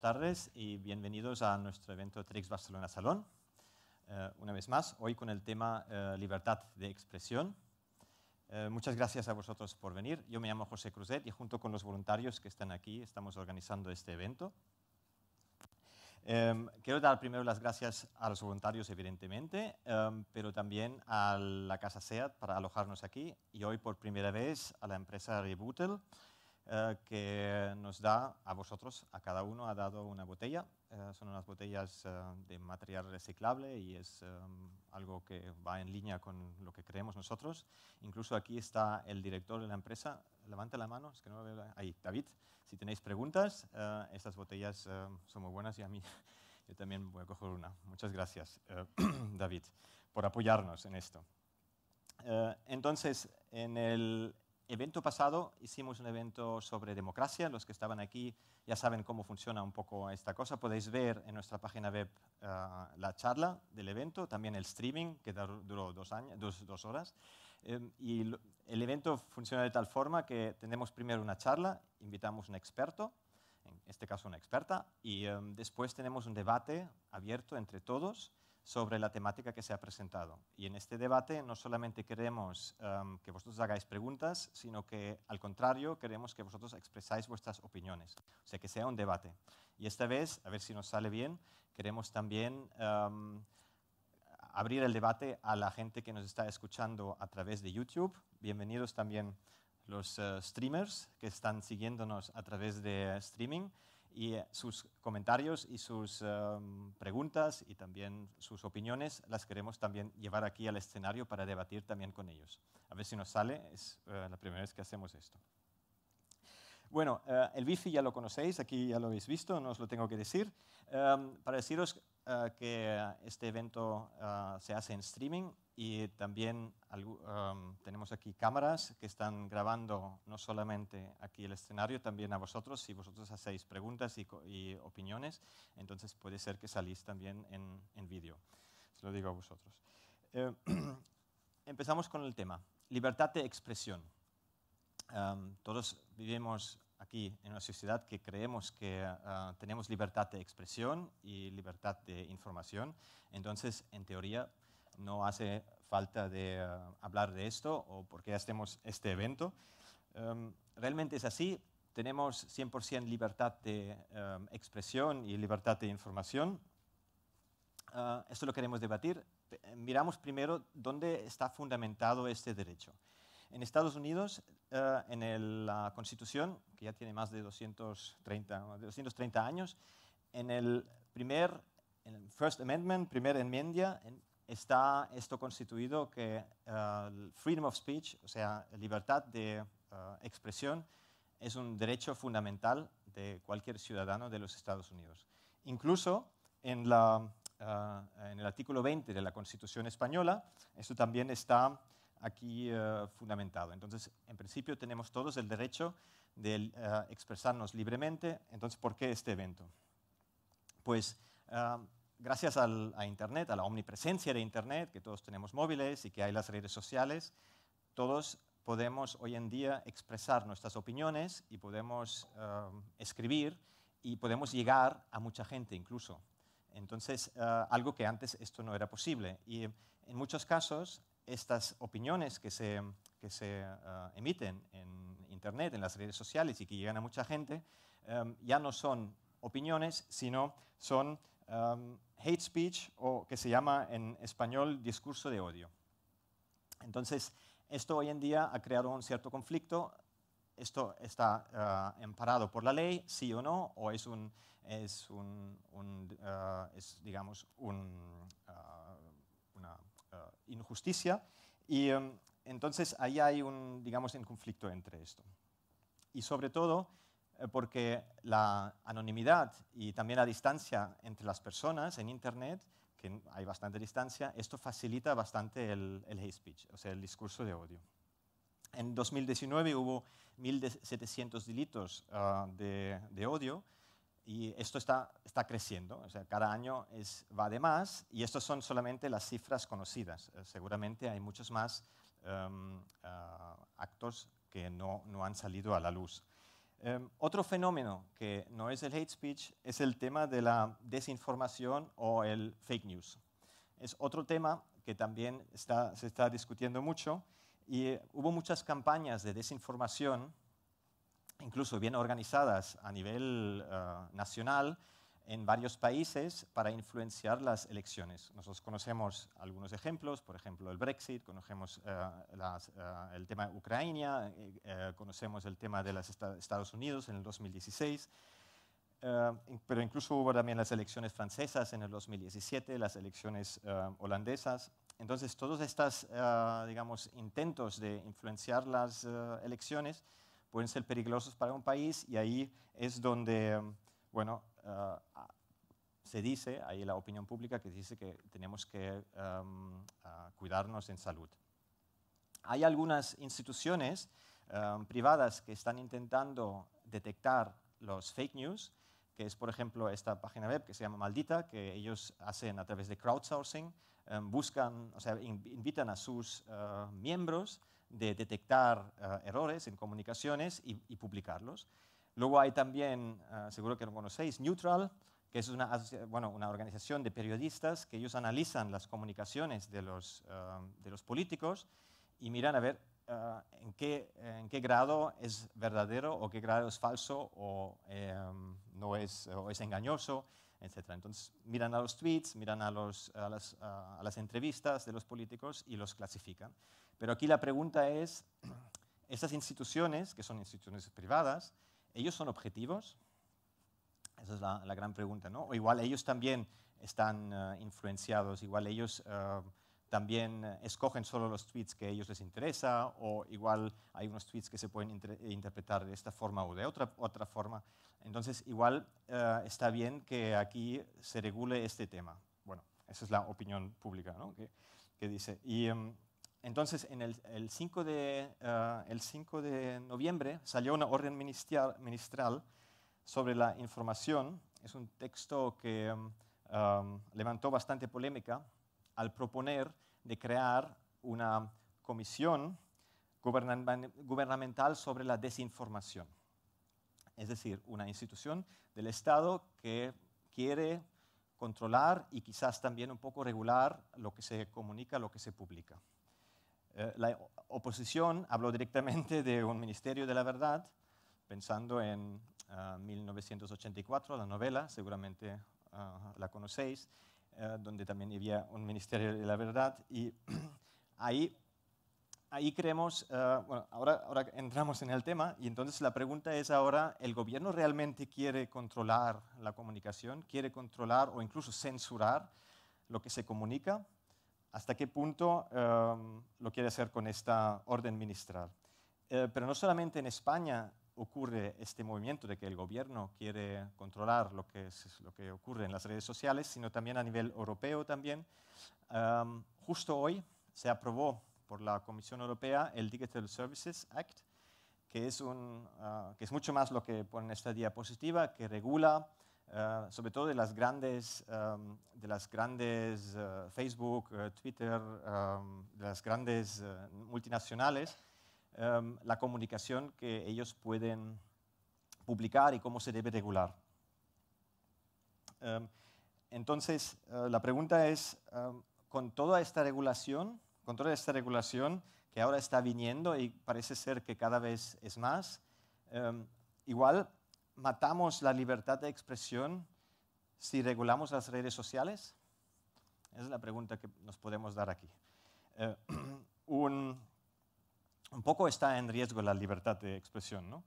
tardes y bienvenidos a nuestro evento TRIX Barcelona Salón. Eh, una vez más, hoy con el tema eh, libertad de expresión. Eh, muchas gracias a vosotros por venir. Yo me llamo José Cruzet y junto con los voluntarios que están aquí estamos organizando este evento. Em, quiero dar primero las gracias a los voluntarios, evidentemente, em, pero también a la Casa SEAT para alojarnos aquí y hoy por primera vez a la empresa Rebootel eh, que nos da a vosotros, a cada uno ha dado una botella. Eh, son unas botellas eh, de material reciclable y es algo que va en línea con lo que creemos nosotros. Incluso aquí está el director de la empresa. Levanta la mano, es que no veo Ahí, David, si tenéis preguntas, estas botellas son muy buenas y a mí yo también voy a coger una. Muchas gracias, David, por apoyarnos en esto. entonces, en el, evento pasado hicimos un evento sobre democracia. Los que estaban aquí ya saben cómo funciona un poco esta cosa. Podéis ver en nuestra página web eh, la charla del evento, también el streaming, que duró dos, años, horas. Em, y el evento funciona de tal forma que tenemos primero una charla, invitamos un experto, en este caso una experta, y em, después tenemos un debate abierto entre todos sobre la temática que se ha presentado. Y en este debate no solamente queremos em, que vosotros hagáis preguntas, sino que al contrario queremos que vosotros expresáis vuestras opiniones, o sea, que sea un debate. Y esta vez, a ver si nos sale bien, queremos también em, abrir el debate a la gente que nos está escuchando a través de YouTube. Bienvenidos también los eh, streamers que están siguiéndonos a través de streaming y eh, sus comentarios y sus em, preguntas y también sus opiniones las queremos también llevar aquí al escenario para debatir también con ellos. A ver si nos sale, es eh, la primera vez que hacemos esto. Bueno, eh, el bici ya lo conocéis, aquí ya lo habéis visto, no os lo tengo que decir. Em, para deciros eh, que eh, este evento eh, se hace en streaming y también um, tenemos aquí cámaras que están grabando no solamente aquí el escenario, también a vosotros. Si vosotros hacéis preguntas y, opiniones, entonces puede ser que salís también en, vídeo. Se lo digo a vosotros. empezamos con el tema, libertad de expresión. Um, todos vivimos aquí en una sociedad que creemos que ah, tenemos libertad de expresión y libertad de información. Entonces, en teoría, no hace falta de ah, hablar de esto o por qué hacemos este evento. Em, realmente es así. Tenemos 100% libertad de em, expresión y libertad de información. Ah, esto lo queremos debatir. Miramos primero dónde está fundamentado este derecho. En Estados Unidos eh, en la Constitución, que ya tiene más de 230, de 230 años, en el primer, en el First Amendment, primera enmienda, está esto constituido que eh, el freedom of speech, o sea, libertad de eh, expresión, es un derecho fundamental de cualquier ciudadano de los Estados Unidos. Incluso en, la, en el artículo 20 de la Constitución española, esto también está aquí eh, fundamentado. Entonces, en principio tenemos todos el derecho de eh, expresarnos libremente. Entonces, ¿por qué este evento? Pues eh, gracias a Internet, a la omnipresencia de Internet, que todos tenemos móviles y que hay las redes sociales, todos podemos hoy en día expresar nuestras opiniones y podemos escribir y podemos llegar a mucha gente incluso. Entonces, algo que antes esto no era posible. Y en muchos casos estas opiniones que se, se eh, emiten en Internet, en las redes sociales y que llegan a mucha gente, em, ya no son opiniones, sino son em, hate speech o que se llama en español discurso de odio. Entonces, esto hoy en día ha creado un cierto conflicto. Esto está emparado eh, amparado por la ley, sí o no, o es un, es eh, es, digamos, un, injusticia. Y em, entonces ahí hay un, digamos, en conflicto entre esto. Y sobre todo eh, porque la anonimidad y también la distancia entre las personas en Internet, que hay bastante distancia, esto facilita bastante el, hate speech, o sea, el discurso de odio. En 2019 hubo 1.700 delitos ah, de, odio, y esto está, está creciendo, o sea, cada año es, va de más y estas son solamente las cifras conocidas. Eh, seguramente hay muchos más em, ah, actos que no, no, han salido a la luz. Em, otro fenómeno que no es el hate speech es el tema de la desinformación o el fake news. Es otro tema que también está, se está discutiendo mucho y eh, hubo muchas campañas de desinformación incluso bien organizadas a nivel eh, nacional en varios países para influenciar las elecciones. Nosotros conocemos algunos ejemplos, por ejemplo el Brexit, conocemos eh, eh, el tema de Ucrania, conocemos el tema de los Estados Unidos en el 2016. pero incluso hubo también las elecciones francesas en el 2017, las elecciones holandesas. Entonces, todos estos digamos, intentos de influenciar las elecciones pueden ser peligrosos para un país y ahí es donde, bueno, ah, se dice, ahí la opinión pública que dice que tenemos que em, ah, cuidarnos en salud. Hay algunas instituciones em, privadas que están intentando detectar los fake news, que es, por ejemplo, esta página web que se llama Maldita, que ellos hacen a través de crowdsourcing, em, buscan, o sea, invitan a sus eh, miembros de detectar eh, errores en comunicaciones y, publicarlos. Luego hay también, eh, seguro que lo conocéis, Neutral, que es una, bueno, una organización de periodistas que ellos analizan las comunicaciones de los, eh, de los políticos y miran a ver en, qué, en qué grado es verdadero o qué grado es falso o, em, no es, o es engañoso, etc. Entonces miran a los tweets, miran a, los, a, las, a, las, entrevistas de los políticos y los clasifican. Pero aquí la pregunta es, estas instituciones, que son instituciones privadas, ellos son objetivos? Esa es la, gran pregunta, ¿no? O igual ellos también están eh, influenciados, igual ellos eh, también escogen solo los tweets que a ellos les interesa, o igual hay unos tweets que se pueden interpretar de esta forma o de otra, otra forma. Entonces, igual eh, está bien que aquí se regule este tema. Bueno, esa es la opinión pública, ¿no? Que, dice. Y, em, entonces, el, 5 eh, de, noviembre salió una orden ministral sobre la información. Es un texto que um, levantó bastante polémica al proponer de crear una comisión gubernamental sobre la desinformación. Es decir, una institución del Estado que quiere controlar y quizás también un poco regular lo que se comunica, lo que se publica. Eh, la oposición habló directamente de un Ministerio de la Verdad, pensando en 1984, ah, la novela, seguramente ah, la conocéis, eh, donde también había un Ministerio de la Verdad. Y ahí, ahí creemos, eh, bueno, ahora, ahora entramos en el tema, y entonces la pregunta es ahora, ¿el gobierno realmente quiere controlar la comunicación? ¿Quiere controlar o incluso censurar lo que se comunica? hasta qué punto em, lo quiere hacer con esta orden ministral. Eh, pero no solamente en España ocurre este movimiento de que el gobierno quiere controlar lo que, es, lo que ocurre en las redes sociales, sino también a nivel europeo también. Em, justo hoy se aprobó por la Comisión Europea el Digital Services Act, que es, un, ah, que es mucho más lo que pone en esta diapositiva, que regula eh, sobre todo de las grandes, em, de las grandes eh, Facebook, eh, Twitter, em, de las grandes multinacionales, em, la comunicación que ellos pueden publicar y cómo se debe regular. entonces, la pregunta es, con toda esta regulación, con toda esta regulación que ahora está viniendo y parece ser que cada vez es más, igual matamos la libertad de expresión si regulamos las redes sociales? es la pregunta que nos podemos dar aquí. Eh, un, poco está en riesgo la libertad de expresión.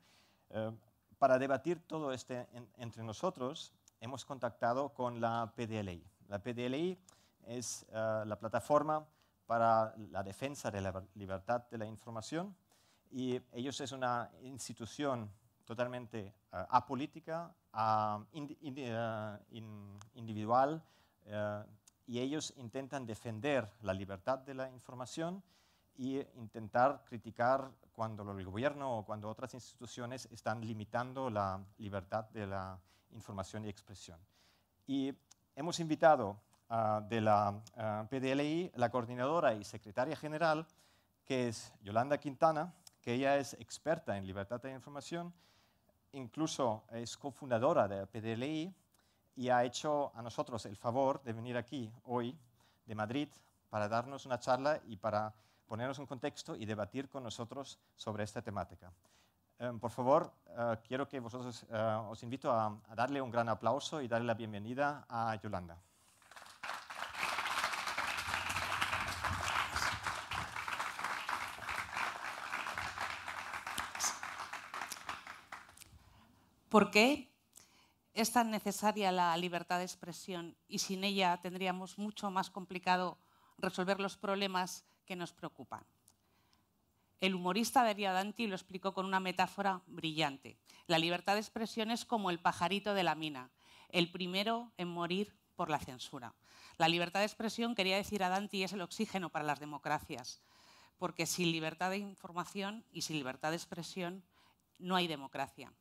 Eh, para debatir todo esto entre nosotros, hemos contactado con la PDLI. La PDLI es eh, la plataforma para la defensa de la libertad de la información y ellos es una institución totalmente eh, apolítica, eh, individual, eh, y ellos intentan defender la libertad de la información e intentar criticar cuando el gobierno o cuando otras instituciones están limitando la libertad de la información y expresión. Y hemos invitado ah, de la ah, PDLI, la coordinadora y secretaria general, que es Yolanda Quintana, que ella es experta en libertad de información, incluso es cofundadora de PDLI y ha hecho a nosotros el favor de venir aquí hoy de Madrid para darnos una charla y para ponernos en contexto y debatir con nosotros sobre esta temática. Eh, por favor, eh, quiero que vosotros eh, os invito a darle un gran aplauso y darle la bienvenida a Yolanda. ¿Por qué es tan necesaria la libertad de expresión y sin ella tendríamos mucho más complicado resolver los problemas que nos preocupan? El humorista Dante lo explicó con una metáfora brillante. La libertad de expresión es como el pajarito de la mina, el primero en morir por la censura. La libertad de expresión, quería decir a Danti, es el oxígeno para las democracias, porque sin libertad de información y sin libertad de expresión no hay democracia.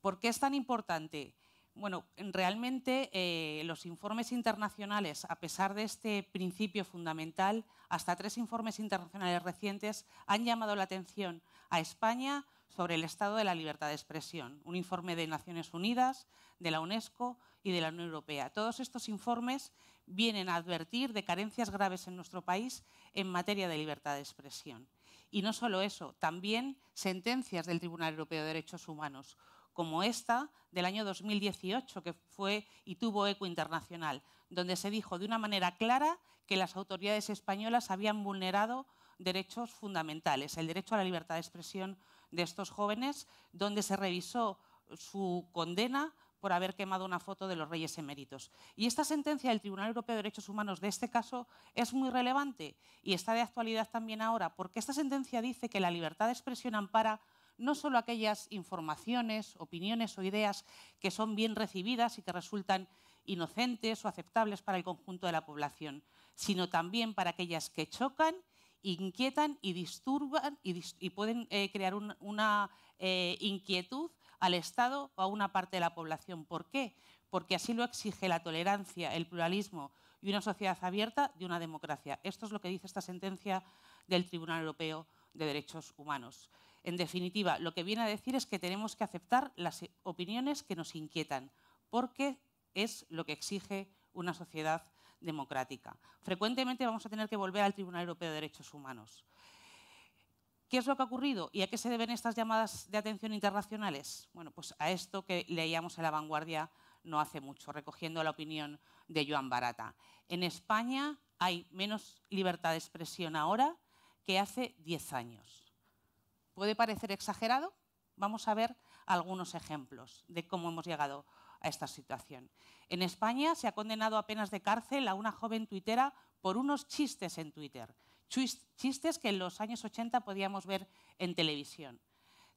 ¿Por qué es tan importante? Bueno, realmente eh, los informes internacionales, a pesar de este principio fundamental, hasta tres informes internacionales recientes han llamado la atención a España sobre el estado de la libertad de expresión. Un informe de Naciones Unidas, de la UNESCO y de la Unión Europea. Todos estos informes vienen a advertir de carencias graves en nuestro país en materia de libertad de expresión. Y no solo eso, también sentencias del Tribunal Europeo de Derechos Humanos como esta del año 2018, que fue y tuvo eco internacional, donde se dijo de una manera clara que las autoridades españolas habían vulnerado derechos fundamentales, el derecho a la libertad de expresión de estos jóvenes, donde se revisó su condena por haber quemado una foto de los reyes eméritos. Y esta sentencia del Tribunal Europeo de Derechos Humanos de este caso es muy relevante y está de actualidad también ahora, porque esta sentencia dice que la libertad de expresión ampara no solo aquellas informaciones, opiniones o ideas que son bien recibidas y que resultan inocentes o aceptables para el conjunto de la población, sino también para aquellas que chocan, inquietan y disturban y, pueden eh, crear una eh, inquietud al Estado o a una parte de la población. ¿Por qué? Porque así lo exige la tolerancia, el pluralismo y una sociedad abierta de una democracia. Esto es lo que dice esta sentencia del Tribunal Europeo de Derechos Humanos. En definitiva, lo que viene a decir es que tenemos que aceptar las opiniones que nos inquietan, porque es lo que exige una sociedad democrática. Frecuentemente vamos a tener que volver al Tribunal Europeo de Derechos Humanos. ¿Qué es lo que ha ocurrido y a qué se deben estas llamadas de atención internacionales? Bueno, pues a esto que leíamos en La Vanguardia no hace mucho, recogiendo la opinión de Joan Barata. En España hay menos libertad de expresión ahora que hace 10 años. Puede parecer exagerado, vamos a ver algunos ejemplos de cómo hemos llegado a esta situación. En España se ha condenado a penas de cárcel a una joven tuitera por unos chistes en Twitter, chistes que en los años 80 podíamos ver en televisión.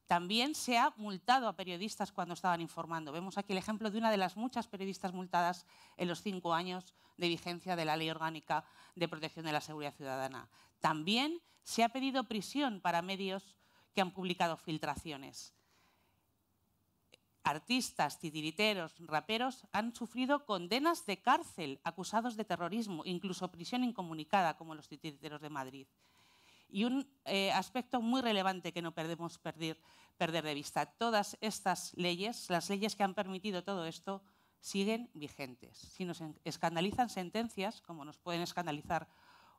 También se ha multado a periodistas cuando estaban informando. Vemos aquí el ejemplo de una de las muchas periodistas multadas en los cinco años de vigencia de la Ley Orgánica de Protección de la Seguridad Ciudadana. También se ha pedido prisión para medios que han publicado filtraciones. Artistas, titiriteros, raperos han sufrido condenas de cárcel acusados de terrorismo, incluso prisión incomunicada, como los titiriteros de Madrid. Y un eh, aspecto muy relevante que no perdemos perder, perder de vista, todas estas leyes, las leyes que han permitido todo esto, siguen vigentes. Si nos escandalizan sentencias, como nos pueden escandalizar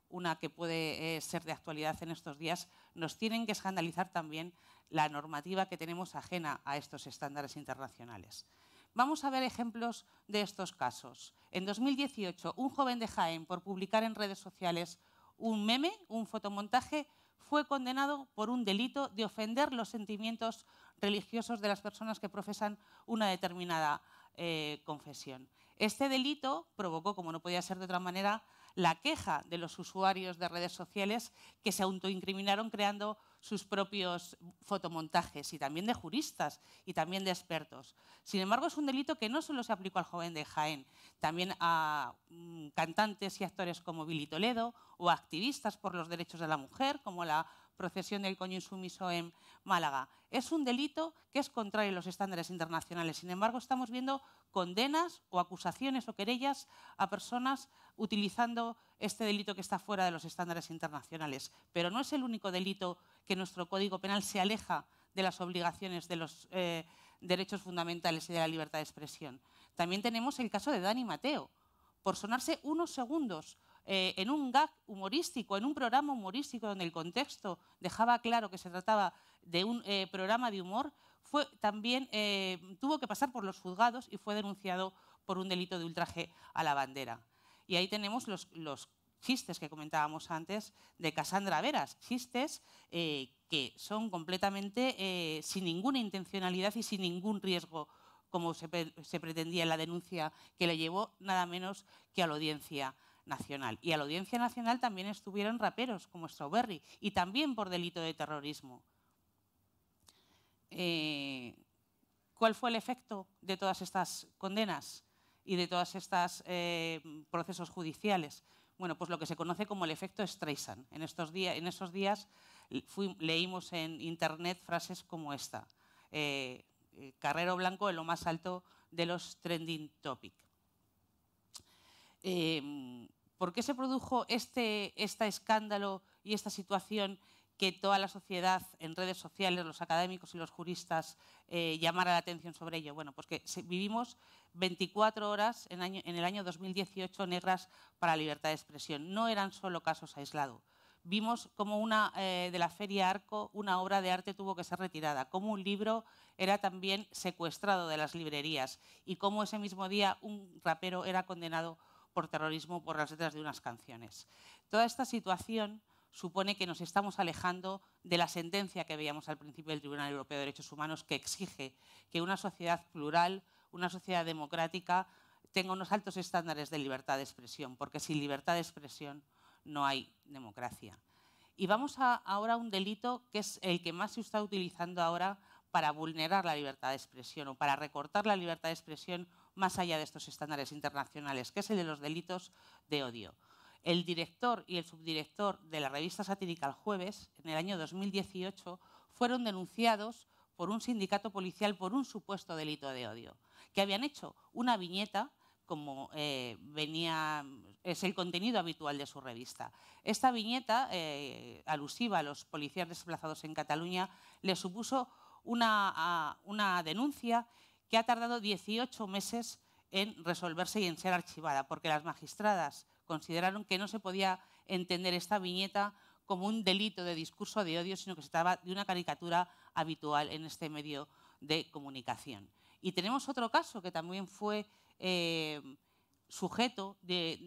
una que puede eh, ser de actualidad en estos días, nos tienen que escandalizar también la normativa que tenemos ajena a estos estándares internacionales. Vamos a ver ejemplos de estos casos. En 2018, un joven de Jaén, por publicar en redes sociales un meme, un fotomontaje, fue condenado por un delito de ofender los sentimientos religiosos de las personas que profesan una determinada eh, confesión. Este delito provocó, como no podía ser de otra manera, la queja de los usuarios de redes sociales que se autoincriminaron creando sus propios fotomontajes y también de juristas y también de expertos. Sin embargo, es un delito que no solo se aplicó al joven de Jaén, también a mm, cantantes y actores como Billy Toledo o activistas por los derechos de la mujer, como la procesión del coño insumiso en Málaga. Es un delito que es contrario a los estándares internacionales. Sin embargo, estamos viendo condenas o acusaciones o querellas a personas utilizando este delito que está fuera de los estándares internacionales. Pero no es el único delito que nuestro Código Penal se aleja de las obligaciones de los eh, derechos fundamentales y de la libertad de expresión. También tenemos el caso de Dani Mateo, por sonarse unos segundos eh, en un gag humorístico, en un programa humorístico donde el contexto dejaba claro que se trataba de un eh, programa de humor, fue, también tuvo que pasar por los juzgados y fue denunciado por un delito de ultraje a la bandera. Y ahí tenemos los, chistes que comentábamos antes de Cassandra Veras, chistes eh, que son completamente eh, sin ninguna intencionalidad y sin ningún riesgo como se, pretendía en la denuncia que le llevó nada menos que a la audiencia nacional. Y a la audiencia nacional también estuvieron raperos como Strawberry y también por delito de terrorismo. Eh, ¿Cuál fue el efecto de todas estas condenas? y de todos estos eh, procesos judiciales? Bueno, pues lo que se conoce como el efecto Streisand. En, estos días, en esos días leímos en Internet frases como esta. Eh, eh, Carrero Blanco en lo más alto de los trending topic. ¿Por qué se produjo este, este escándalo y esta situación que toda la sociedad en redes sociales, los académicos y los juristas eh, llamara la atención sobre ello. Bueno, pues que vivimos 24 horas en, en el año 2018 negras para la libertad de expresión. No eran solo casos aislados. Vimos como una eh, de la Feria Arco, una obra de arte tuvo que ser retirada, como un libro era también secuestrado de las librerías y cómo ese mismo día un rapero era condenado por terrorismo por las letras de unas canciones. Toda esta situación supone que nos estamos alejando de la sentencia que veíamos al principio del Tribunal Europeo de Derechos Humanos que exige que una sociedad plural, una sociedad democrática, tenga unos altos estándares de libertad de expresión, porque sin libertad de expresión no hay democracia. Y vamos a, ahora a un delito que es el que más se está utilizando ahora para vulnerar la libertad de expresión o para recortar la libertad de expresión más allá de estos estándares internacionales, que es el de los delitos de odio el director y el subdirector de la revista satírica El Jueves, en el año 2018, fueron denunciados por un sindicato policial por un supuesto delito de odio, que habían hecho una viñeta como eh, venía, es el contenido habitual de su revista. Esta viñeta, eh, alusiva a los policías desplazados en Cataluña, le supuso una, una denuncia que ha tardado 18 meses en resolverse y en ser archivada, porque las magistradas consideraron que no se podía entender esta viñeta como un delito de discurso de odio, sino que se trataba de una caricatura habitual en este medio de comunicación. Y tenemos otro caso que también fue eh, sujeto de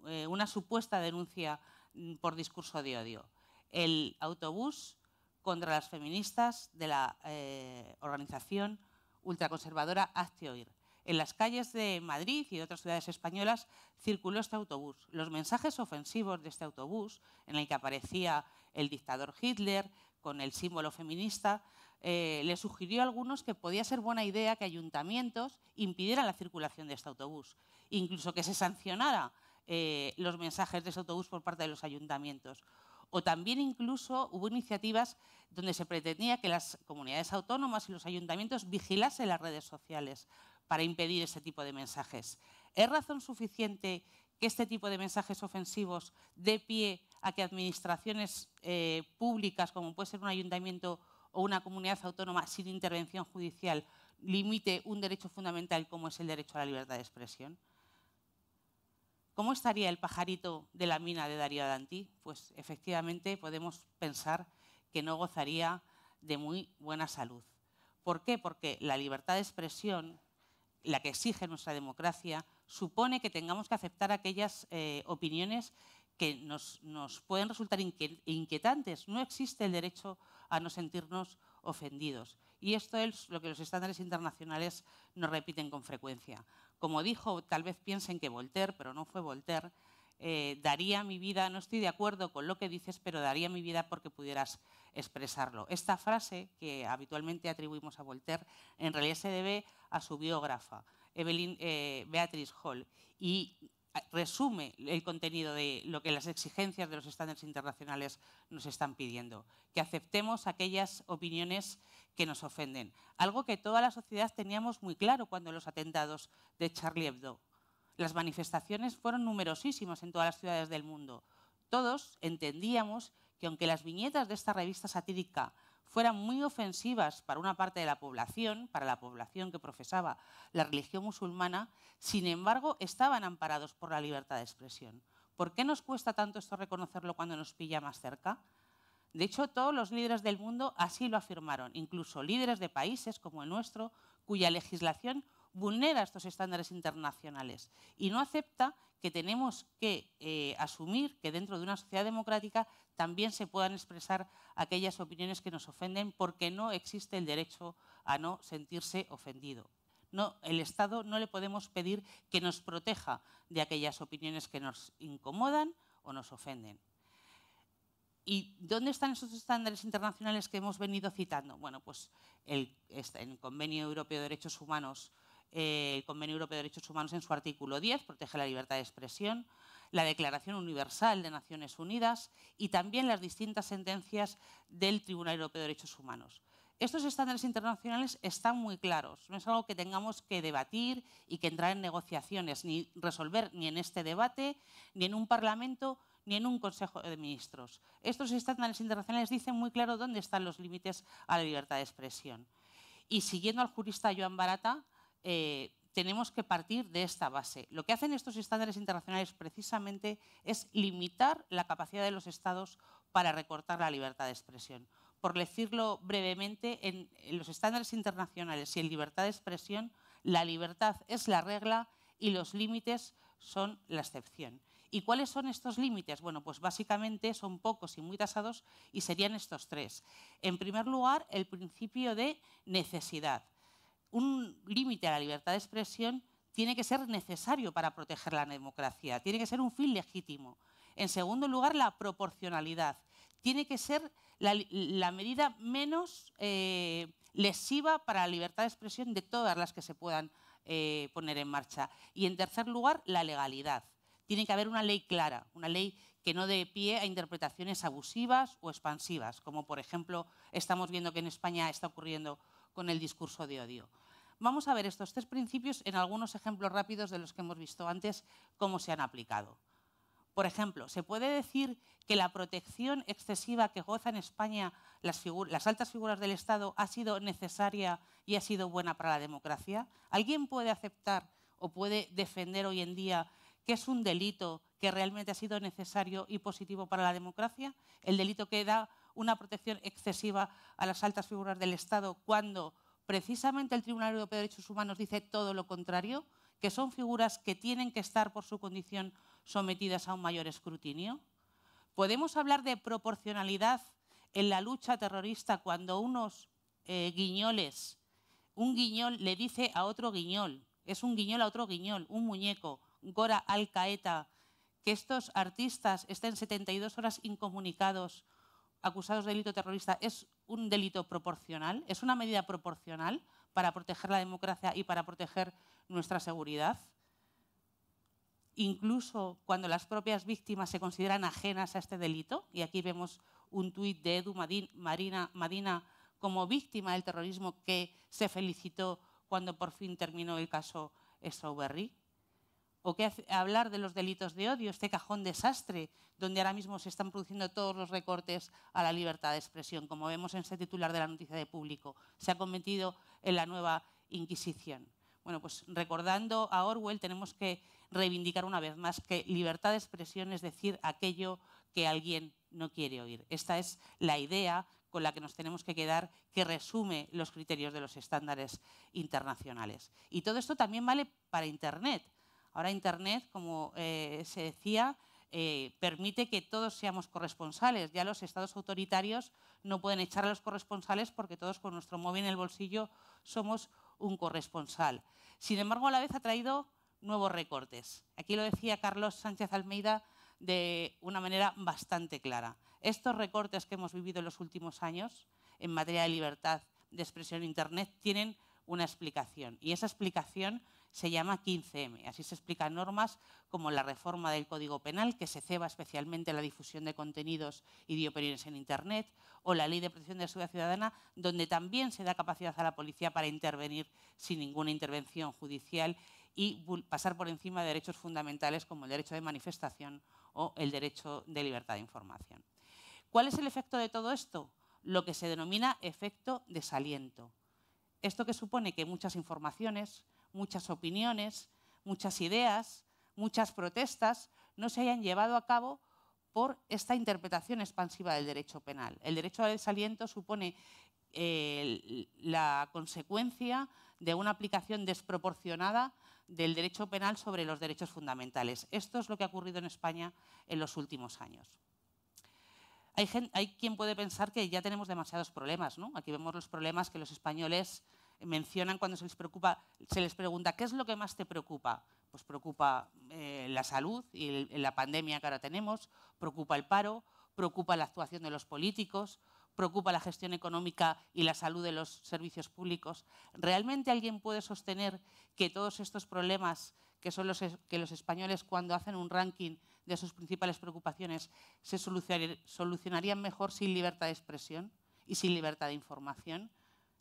mm, eh, una supuesta denuncia mm, por discurso de odio. El autobús contra las feministas de la eh, organización ultraconservadora Actioir. En las calles de Madrid y de otras ciudades españolas circuló este autobús. Los mensajes ofensivos de este autobús, en el que aparecía el dictador Hitler con el símbolo feminista, eh, le sugirió a algunos que podía ser buena idea que ayuntamientos impidieran la circulación de este autobús, incluso que se sancionara eh, los mensajes de ese autobús por parte de los ayuntamientos. O también incluso hubo iniciativas donde se pretendía que las comunidades autónomas y los ayuntamientos vigilasen las redes sociales para impedir ese tipo de mensajes. ¿Es razón suficiente que este tipo de mensajes ofensivos dé pie a que administraciones eh, públicas, como puede ser un ayuntamiento o una comunidad autónoma, sin intervención judicial, limite un derecho fundamental como es el derecho a la libertad de expresión? ¿Cómo estaría el pajarito de la mina de Darío Dantí? Pues efectivamente podemos pensar que no gozaría de muy buena salud. ¿Por qué? Porque la libertad de expresión la que exige nuestra democracia, supone que tengamos que aceptar aquellas eh, opiniones que nos, pueden resultar inquietantes. No existe el derecho a no sentirnos ofendidos. Y esto es lo que los estándares internacionales nos repiten con frecuencia. Como dijo, tal vez piensen que Voltaire, pero no fue Voltaire, eh, daría mi vida, no estoy de acuerdo con lo que dices, pero daría mi vida porque pudieras expresarlo. Esta frase, que habitualmente atribuimos a Voltaire, en realidad se debe a su biógrafa, Evelyn eh, Hall, y resume el contenido de lo que las exigencias de los estándares internacionales nos están pidiendo, que aceptemos aquellas opiniones que nos ofenden, algo que toda la sociedad teníamos muy claro cuando los atentados de Charlie Hebdo. Las manifestaciones fueron numerosísimas en todas las ciudades del mundo. Todos entendíamos que aunque las viñetas de esta revista satírica fueran muy ofensivas para una parte de la población, para la población que profesaba la religión musulmana, sin embargo estaban amparados por la libertad de expresión. ¿Por qué nos cuesta tanto esto reconocerlo cuando nos pilla más cerca? De hecho, todos los líderes del mundo así lo afirmaron, incluso líderes de países como el nuestro, cuya legislación vulnera estos estándares internacionales y no acepta que tenemos que eh, asumir que dentro de una sociedad democrática también se puedan expresar aquellas opiniones que nos ofenden porque no existe el derecho a no sentirse ofendido. No, el Estado no le podemos pedir que nos proteja de aquellas opiniones que nos incomodan o nos ofenden. ¿Y dónde están esos estándares internacionales que hemos venido citando? Bueno, pues el este, Convenio Europeo de Derechos Humanos eh, el Convenio Europeo de Derechos Humanos en su artículo 10, protege la libertad de expresión, la Declaración Universal de Naciones Unidas y también las distintas sentencias del Tribunal Europeo de Derechos Humanos. Estos estándares internacionales están muy claros, no es algo que tengamos que debatir y que entrar en negociaciones, ni resolver ni en este debate, ni en un Parlamento, ni en un Consejo de Ministros. Estos estándares internacionales dicen muy claro dónde están los límites a la libertad de expresión. Y siguiendo al jurista Joan Barata, eh, tenemos que partir de esta base. Lo que hacen estos estándares internacionales precisamente es limitar la capacidad de los Estados para recortar la libertad de expresión. Por decirlo brevemente, en los estándares internacionales y en libertad de expresión, la libertad es la regla y los límites son la excepción. ¿Y cuáles son estos límites? Bueno, pues básicamente son pocos y muy tasados y serían estos tres. En primer lugar, el principio de necesidad un límite a la libertad de expresión tiene que ser necesario para proteger la democracia, tiene que ser un fin legítimo. En segundo lugar, la proporcionalidad. Tiene que ser la, medida menos eh, lesiva para la libertad de expresión de todas las que se puedan eh, poner en marcha. Y en tercer lugar, la legalidad. Tiene que haber una ley clara, una ley que no dé pie a interpretaciones abusivas o expansivas, como por ejemplo estamos viendo que en España está ocurriendo con el discurso de odio. Vamos a ver estos tres principios en algunos ejemplos rápidos de los que hemos visto antes cómo se han aplicado. Por ejemplo, se puede decir que la protección excesiva que goza en España las, las, altas figuras del Estado ha sido necesaria y ha sido buena para la democracia. ¿Alguien puede aceptar o puede defender hoy en día que es un delito que realmente ha sido necesario y positivo para la democracia? El delito que da una protección excesiva a las altas figuras del Estado cuando Precisamente el Tribunal Europeo de Derechos Humanos dice todo lo contrario, que son figuras que tienen que estar por su condición sometidas a un mayor escrutinio. ¿Podemos hablar de proporcionalidad en la lucha terrorista cuando unos eh, guiñoles, un guiñol le dice a otro guiñol, es un guiñol a otro guiñol, un muñeco, Gora Al-Qaeda, que estos artistas estén 72 horas incomunicados acusados de delito terrorista es un delito proporcional, es una medida proporcional para proteger la democracia y para proteger nuestra seguridad. Incluso cuando las propias víctimas se consideran ajenas a este delito, y aquí vemos un tuit de Edu Marina Madina como víctima del terrorismo que se felicitó cuando por fin terminó el caso Strawberry. ¿O qué hablar de los delitos de odio, este cajón desastre, donde ahora mismo se están produciendo todos los recortes a la libertad de expresión, como vemos en este titular de la noticia de público? Se ha cometido en la nueva Inquisición. Bueno, pues recordando a Orwell, tenemos que reivindicar una vez más que libertad de expresión es decir aquello que alguien no quiere oír. Esta es la idea con la que nos tenemos que quedar, que resume los criterios de los estándares internacionales. Y todo esto también vale para Internet Ahora Internet, como eh, se decía, eh, permite que todos seamos corresponsales. Ya los estados autoritarios no pueden echar a los corresponsales porque todos con nuestro móvil en el bolsillo somos un corresponsal. Sin embargo, a la vez ha traído nuevos recortes. Aquí lo decía Carlos Sánchez Almeida de una manera bastante clara. Estos recortes que hemos vivido en los últimos años en materia de libertad de expresión en Internet tienen una explicación. Y esa explicación se llama 15M. Así se explican normas como la reforma del Código Penal, que se ceba especialmente la difusión de contenidos y de opiniones en Internet, o la Ley de Protección de la Seguridad Ciudadana, donde también se da capacidad a la policía para intervenir sin ninguna intervención judicial y pasar por encima de derechos fundamentales como el derecho de manifestación o el derecho de libertad de información. ¿Cuál es el efecto de todo esto? Lo que se denomina efecto desaliento. Esto que supone que muchas informaciones, muchas opiniones, muchas ideas, muchas protestas, no se hayan llevado a cabo por esta interpretación expansiva del derecho penal. El derecho al desaliento supone eh, la consecuencia de una aplicación desproporcionada del derecho penal sobre los derechos fundamentales. Esto es lo que ha ocurrido en España en los últimos años. Hay, hay quien puede pensar que ya tenemos demasiados problemas, Aquí vemos los problemas que los españoles mencionan cuando se les, preocupa, se les pregunta, ¿qué es lo que más te preocupa? Pues preocupa eh, la salud y la pandemia que ahora tenemos, preocupa el paro, preocupa la actuación de los políticos, preocupa la gestión económica y la salud de los servicios públicos. ¿Realmente alguien puede sostener que todos estos problemas que son los que los españoles cuando hacen un ranking de sus principales preocupaciones se solucionarían mejor sin libertad de expresión y sin libertad de información?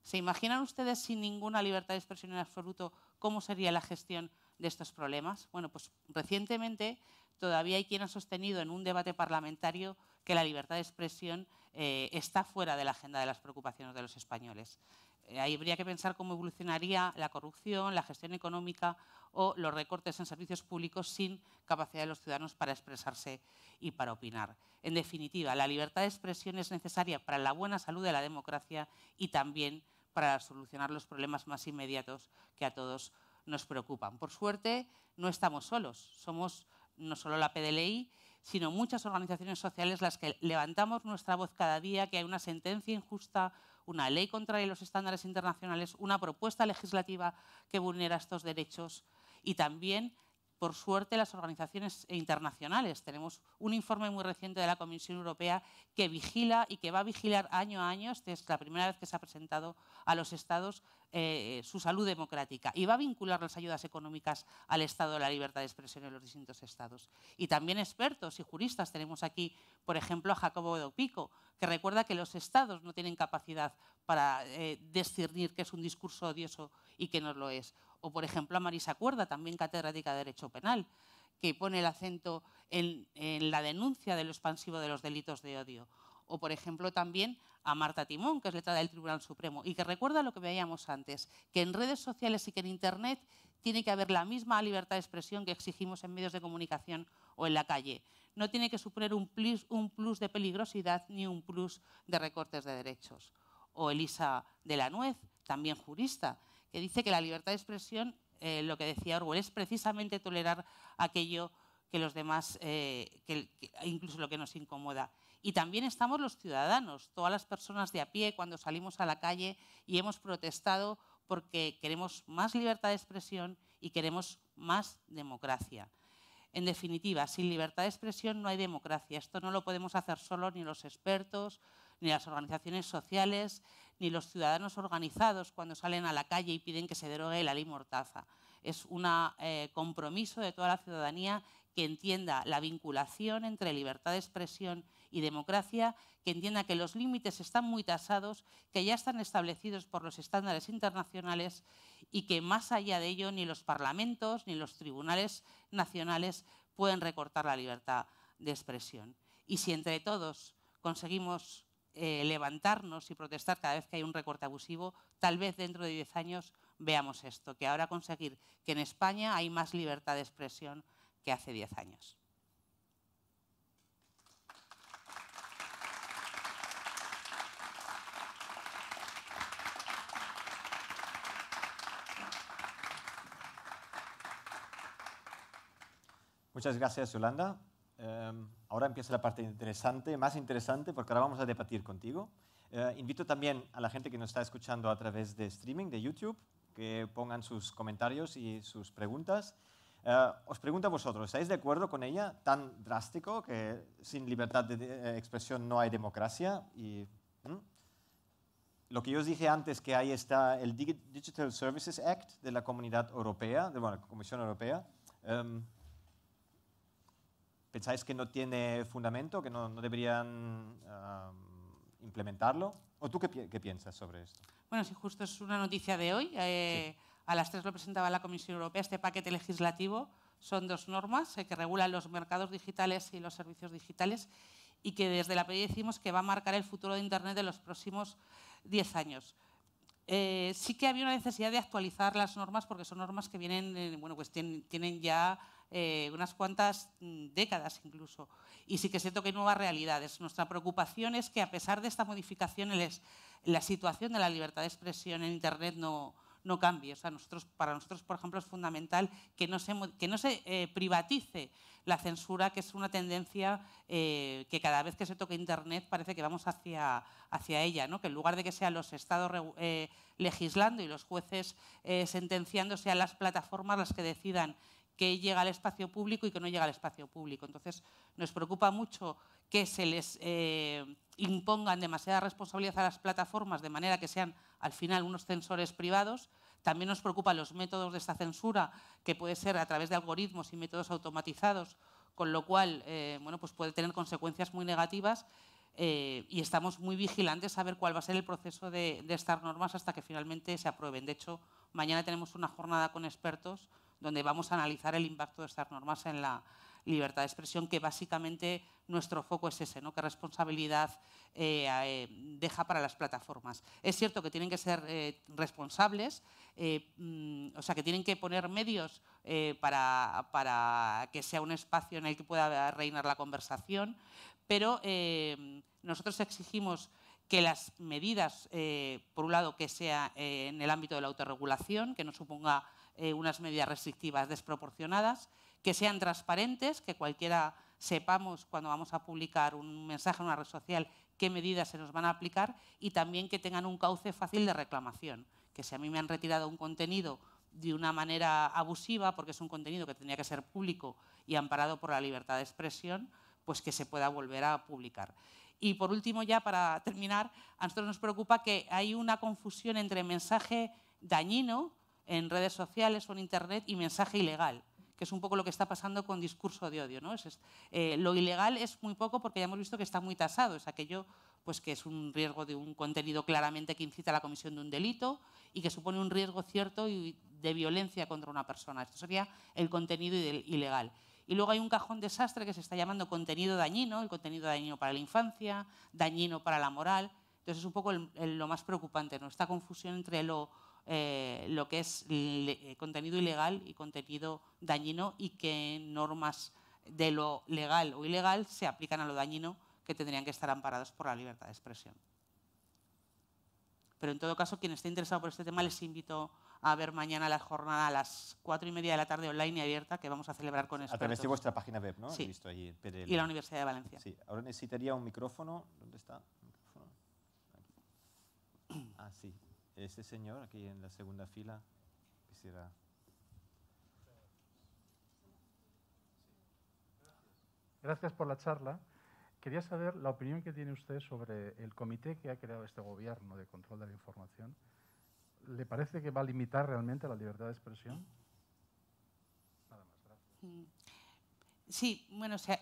¿Se imaginan ustedes sin ninguna libertad de expresión en absoluto cómo sería la gestión de estos problemas? Bueno, pues recientemente todavía hay quien ha sostenido en un debate parlamentario que la libertad de expresión eh, está fuera de la agenda de las preocupaciones de los españoles. Eh, ahí habría que pensar cómo evolucionaría la corrupción, la gestión económica o los recortes en servicios públicos sin capacidad de los ciudadanos para expresarse y para opinar. En definitiva, la libertad de expresión es necesaria para la buena salud de la democracia y también para solucionar los problemas más inmediatos que a todos nos preocupan. Por suerte, no estamos solos. Somos no solo la PDLI, sino muchas organizaciones sociales las que levantamos nuestra voz cada día que hay una sentencia injusta una ley contraria a los estándares internacionales, una propuesta legislativa que vulnera estos derechos y también por suerte, las organizaciones internacionales. Tenemos un informe muy reciente de la Comisión Europea que vigila y que va a vigilar año a año, esta es la primera vez que se ha presentado a los estados eh, su salud democrática y va a vincular las ayudas económicas al estado de la libertad de expresión en los distintos estados. Y también expertos y juristas. Tenemos aquí, por ejemplo, a Jacobo de Pico, que recuerda que los estados no tienen capacidad para eh, discernir qué es un discurso odioso y qué no lo es o por ejemplo a Marisa Cuerda, también catedrática de Derecho Penal, que pone el acento en, la denuncia de lo expansivo de los delitos de odio, o por ejemplo también a Marta Timón, que es letrada del Tribunal Supremo, y que recuerda lo que veíamos antes, que en redes sociales y que en Internet tiene que haber la misma libertad de expresión que exigimos en medios de comunicación o en la calle. No tiene que suponer un plus, un plus de peligrosidad ni un plus de recortes de derechos. O Elisa de la Nuez, también jurista, que dice que la libertad de expresión, eh, lo que decía Orwell, es precisamente tolerar aquello que los demás, eh, que incluso lo que nos incomoda. Y también estamos los ciudadanos, todas las personas de a pie cuando salimos a la calle y hemos protestado porque queremos más libertad de expresión y queremos más democracia. En definitiva, sin libertad de expresión no hay democracia. Esto no lo podemos hacer solo ni los expertos, ni las organizaciones sociales, ni los ciudadanos organizados cuando salen a la calle y piden que se derogue la ley Mortaza. Es un eh, compromiso de toda la ciudadanía que entienda la vinculación entre libertad de expresión y democracia, que entienda que los límites están muy tasados, que ya están establecidos por los estándares internacionales y que más allá de ello ni los parlamentos ni los tribunales nacionales pueden recortar la libertad de expresión. Y si entre todos conseguimos eh, levantarnos y protestar cada vez que hay un recorte abusivo, tal vez dentro de diez años veamos esto, que ahora conseguir que en España hay más libertad de expresión que hace diez años. Muchas gracias, Yolanda. Em, ahora empieza la parte interesante, más interesante, porque ahora vamos a debatir contigo. Eh, invito también a la gente que nos está escuchando a través de streaming, de YouTube, que pongan sus comentarios y sus preguntas. Eh, os pregunto a vosotros, ¿estáis de acuerdo con ella? Tan drástico que sin libertad de, eh, expresión no hay democracia. Y, Lo que yo os dije antes, que ahí está el Digital Services Act de la Comunidad Europea, de Comisión Europea. Em, ¿Pensáis que no tiene fundamento, que no, deberían implementarlo? ¿O tú qué, piensas sobre esto? Bueno, si justo es una noticia de hoy. Eh, a las tres lo presentaba la Comisión Europea, este paquete legislativo. Son dos normas eh, que regulan los mercados digitales y los servicios digitales y que desde la PE decimos que va a marcar el futuro de Internet de los próximos 10 años. Eh, sí que había una necesidad de actualizar las normas porque son normas que vienen, bueno, pues tienen, tienen ya eh, unas cuantas mm, décadas incluso. Y sí que se toquen nuevas realidades. Nuestra preocupación es que a pesar de esta modificación, la situación de la libertad de expresión en Internet no, no cambie. O sea, nosotros, para nosotros, por ejemplo, es fundamental que no se, que no se eh, privatice la censura, que es una tendencia eh, que cada vez que se toque Internet parece que vamos hacia, hacia ella, ¿no? que en lugar de que sean los estados legislando y los jueces sentenciando, sean las plataformas las que decidan que llega al espacio público y que no llega al espacio público. Entonces, nos preocupa mucho que se les eh, impongan demasiada responsabilidad a las plataformas de manera que sean al final unos censores privados. También nos preocupan los métodos de esta censura, que puede ser a través de algoritmos y métodos automatizados, con lo cual eh, bueno, pues puede tener consecuencias muy negativas. Eh, y estamos muy vigilantes a ver cuál va a ser el proceso de, de estas normas hasta que finalmente se aprueben. De hecho, mañana tenemos una jornada con expertos donde vamos a analizar el impacto de estas normas en la libertad de expresión, que básicamente nuestro foco es ese, ¿no? qué responsabilidad eh, eh, deja para las plataformas. Es cierto que tienen que ser eh, responsables, mm, o sea, que tienen que poner medios para, para, que sea un espacio en el que pueda reinar la conversación, pero nosotros exigimos que las medidas, por un lado, que sea en el ámbito de la autorregulación, que no suponga eh, unas medidas restrictivas desproporcionadas, que sean transparentes, que cualquiera sepamos cuando vamos a publicar un mensaje en una red social qué medidas se nos van a aplicar y también que tengan un cauce fácil de reclamación, que si a mí me han retirado un contenido de una manera abusiva, porque es un contenido que tenía que ser público y amparado por la libertad de expresión, pues que se pueda volver a publicar. Y por último, ya para terminar, a nosotros nos preocupa que hay una confusión entre mensaje dañino en redes sociales o en Internet y mensaje ilegal, que es un poco lo que está pasando con discurso de odio. ¿no? Es, eh, lo ilegal es muy poco porque ya hemos visto que está muy tasado, es aquello pues, que es un riesgo de un contenido claramente que incita a la comisión de un delito y que supone un riesgo cierto y de violencia contra una persona. Esto sería el contenido ilegal. Y luego hay un cajón desastre que se está llamando contenido dañino, el contenido dañino para la infancia, dañino para la moral. Entonces es un poco lo más preocupante, ¿no? esta confusión entre lo eh, lo que es eh, contenido ilegal y contenido dañino y qué normas de lo legal o ilegal se aplican a lo dañino que tendrían que estar amparados por la libertad de expresión. Pero en todo caso, quien esté interesado por este tema, les invito a ver mañana la jornada a las cuatro y media de la tarde online y abierta que vamos a celebrar con expertos. A través de vuestra página web, ¿no? Sí. He visto Y la Universidad de Valencia. Sí. Ahora necesitaría un micrófono. ¿Dónde está? Ah, sí. Este señor aquí en la segunda fila quisiera... Gracias por la charla. Quería saber la opinión que tiene usted sobre el comité que ha creado este gobierno de control de la información. ¿Le parece que va a limitar realmente la libertad de expresión? Nada más, gracias. Sí, bueno, se,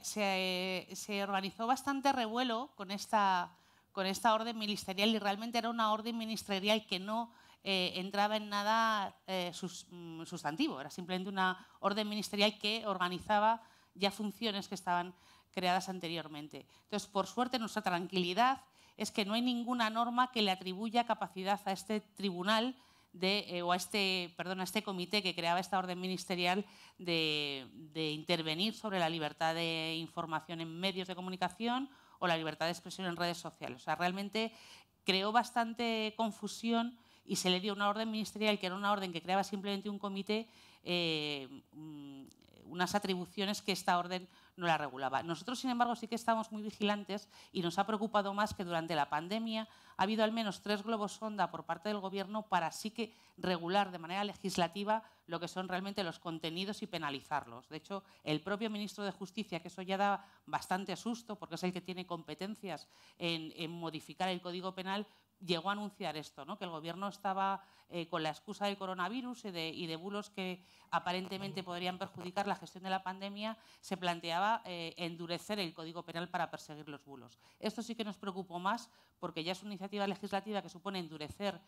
se organizó bastante revuelo con esta con esta orden ministerial y realmente era una orden ministerial que no eh, entraba en nada eh, mm, sustantivo, era simplemente una orden ministerial que organizaba ya funciones que estaban creadas anteriormente. Entonces, por suerte, nuestra tranquilidad es que no hay ninguna norma que le atribuya capacidad a este tribunal de, eh, o a este, perdón, a este comité que creaba esta orden ministerial de intervenir sobre la libertad de información en medios de comunicación o la libertad de expresión en redes sociales. O sea, realmente creó bastante confusión y se le dio una orden ministerial que era una orden que creaba simplemente un comité eh, mm, unas atribuciones que esta orden no la regulaba. Nosotros, sin embargo, sí que estamos muy vigilantes y nos ha preocupado más que durante la pandemia ha habido al menos tres globos sonda por parte del Gobierno para sí que regular de manera legislativa lo que son realmente los contenidos y penalizarlos. De hecho, el propio ministro de Justicia, que eso ya da bastante susto porque es el que tiene competencias en, en modificar el Código Penal, llegó a anunciar esto, ¿no? que el gobierno estaba eh, con la excusa del coronavirus y de, bulos que aparentemente podrían perjudicar la gestión de la pandemia, se planteaba eh, endurecer el Código Penal para perseguir los bulos. Esto sí que nos preocupó más porque ya es una iniciativa legislativa que supone endurecer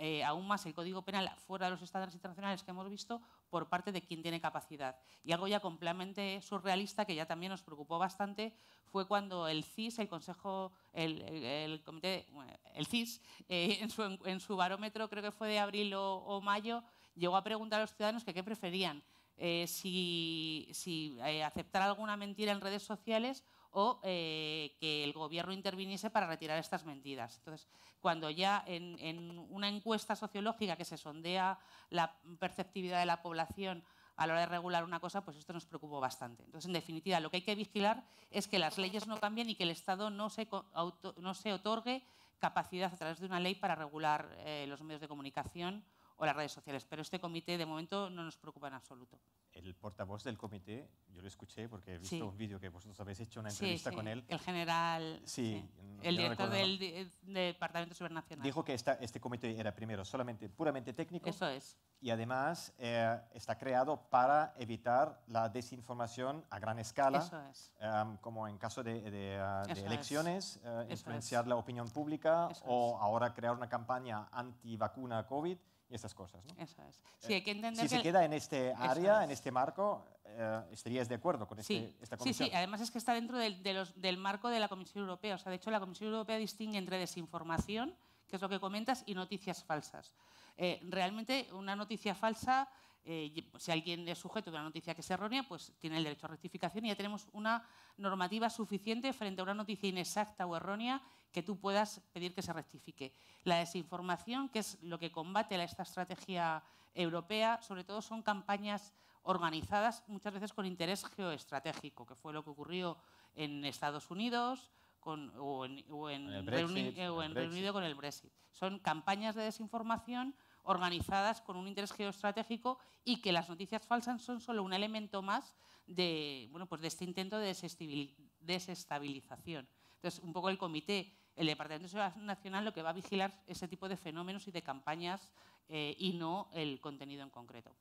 eh, aún más el Código Penal fuera de los estándares internacionales que hemos visto por parte de quien tiene capacidad. Y algo ya completamente surrealista que ya también nos preocupó bastante fue cuando el CIS, el Consejo, el, Comité, CIS, eh, en, su, barómetro, creo que fue de abril o, mayo, llegó a preguntar a los ciudadanos que qué preferían, eh, si, aceptar alguna mentira en redes sociales o eh, que el gobierno interviniese para retirar estas mentiras. Entonces, cuando ya en, una encuesta sociológica que se sondea la perceptividad de la población a la hora de regular una cosa, pues esto nos preocupó bastante. Entonces, en definitiva, lo que hay que vigilar es que las leyes no cambien y que el Estado no se, otorgue capacidad a través de una ley para regular eh, los medios de comunicación o las redes sociales. Pero este comité, de momento, no nos preocupa en absoluto el portavoz del comité, yo lo escuché porque he visto un vídeo que vosotros habéis hecho, una entrevista con él. El general, el director del, eh, Departamento Supernacional. Dijo que este comité era primero solamente puramente técnico. Eso es. Y además eh, está creado para evitar la desinformación a gran escala, Eso es. Eh, como en caso de, elecciones, influenciar la opinión pública o ahora crear una campaña anti-vacuna COVID estas cosas. Eh, si se queda en este área, en este marco, eh, estarías de acuerdo con este, esta comisión. Sí, sí, además es que está dentro del, del marco de la Comisión Europea. O sea, de hecho, la Comisión Europea distingue entre desinformación, que es lo que comentas, y noticias falsas. Eh, realmente, una noticia falsa, si alguien es sujeto de una noticia que es errónea, pues tiene el derecho a rectificación y ya tenemos una normativa suficiente frente a una noticia inexacta o errónea que tú puedas pedir que se rectifique. La desinformación, que es lo que combate a esta estrategia europea, sobre todo son campañas organizadas muchas veces con interés geoestratégico, que fue lo que ocurrió en Estados Unidos con, o en, o en, eh, Reino Unido con el Brexit. Son campañas de desinformación organizadas con un interés geoestratégico y que las noticias falsas son solo un elemento más de, bueno, pues de este intento de desestabilización. Entonces, un poco el comité el Departamento de Nacional lo que va a vigilar ese tipo de fenómenos y de campañas eh, y no el contenido en concreto.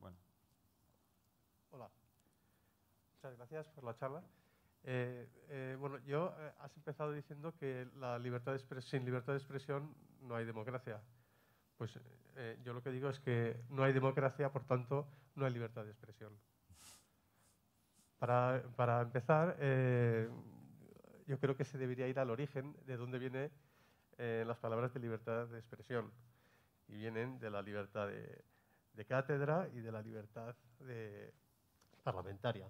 Hola. Muchas gracias por la charla. Eh, eh, bueno, yo has empezado diciendo que la libertad de sin libertad de expresión no hay democracia. Pues yo lo que digo es que no hay democracia, por tanto, no hay libertad de expresión. Para, empezar, eh, yo creo que se debería ir al origen de dónde vienen eh, las palabras de libertad de expresión. Y vienen de la libertad de, cátedra y de la libertad de, parlamentaria,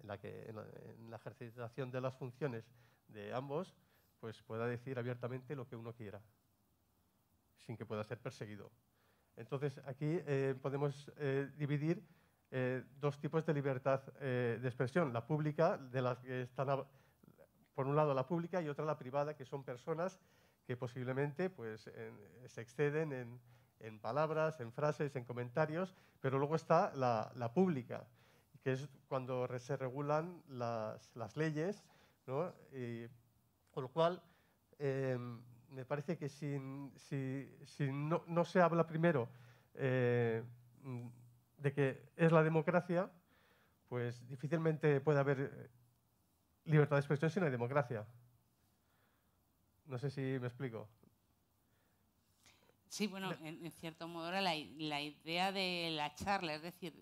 en la que en la, ejercitación de las funciones de ambos pues pueda decir abiertamente lo que uno quiera, sin que pueda ser perseguido. Entonces, aquí eh, podemos dividir eh, dos tipos de libertad eh, de expresión, la pública, de las que están, por un lado la pública y otra la privada, que son personas que posiblemente pues, se exceden en, palabras, en frases, en comentarios, pero luego está la, la pública, que es cuando se regulan las, leyes, con lo cual em, me parece que si, si, si no, se habla primero eh, de que es la democracia, pues difícilmente puede haber eh, libertad de expresión si no hay democracia. No sé si me explico. Sí, bueno, en, cierto modo era la, idea de la charla, es decir,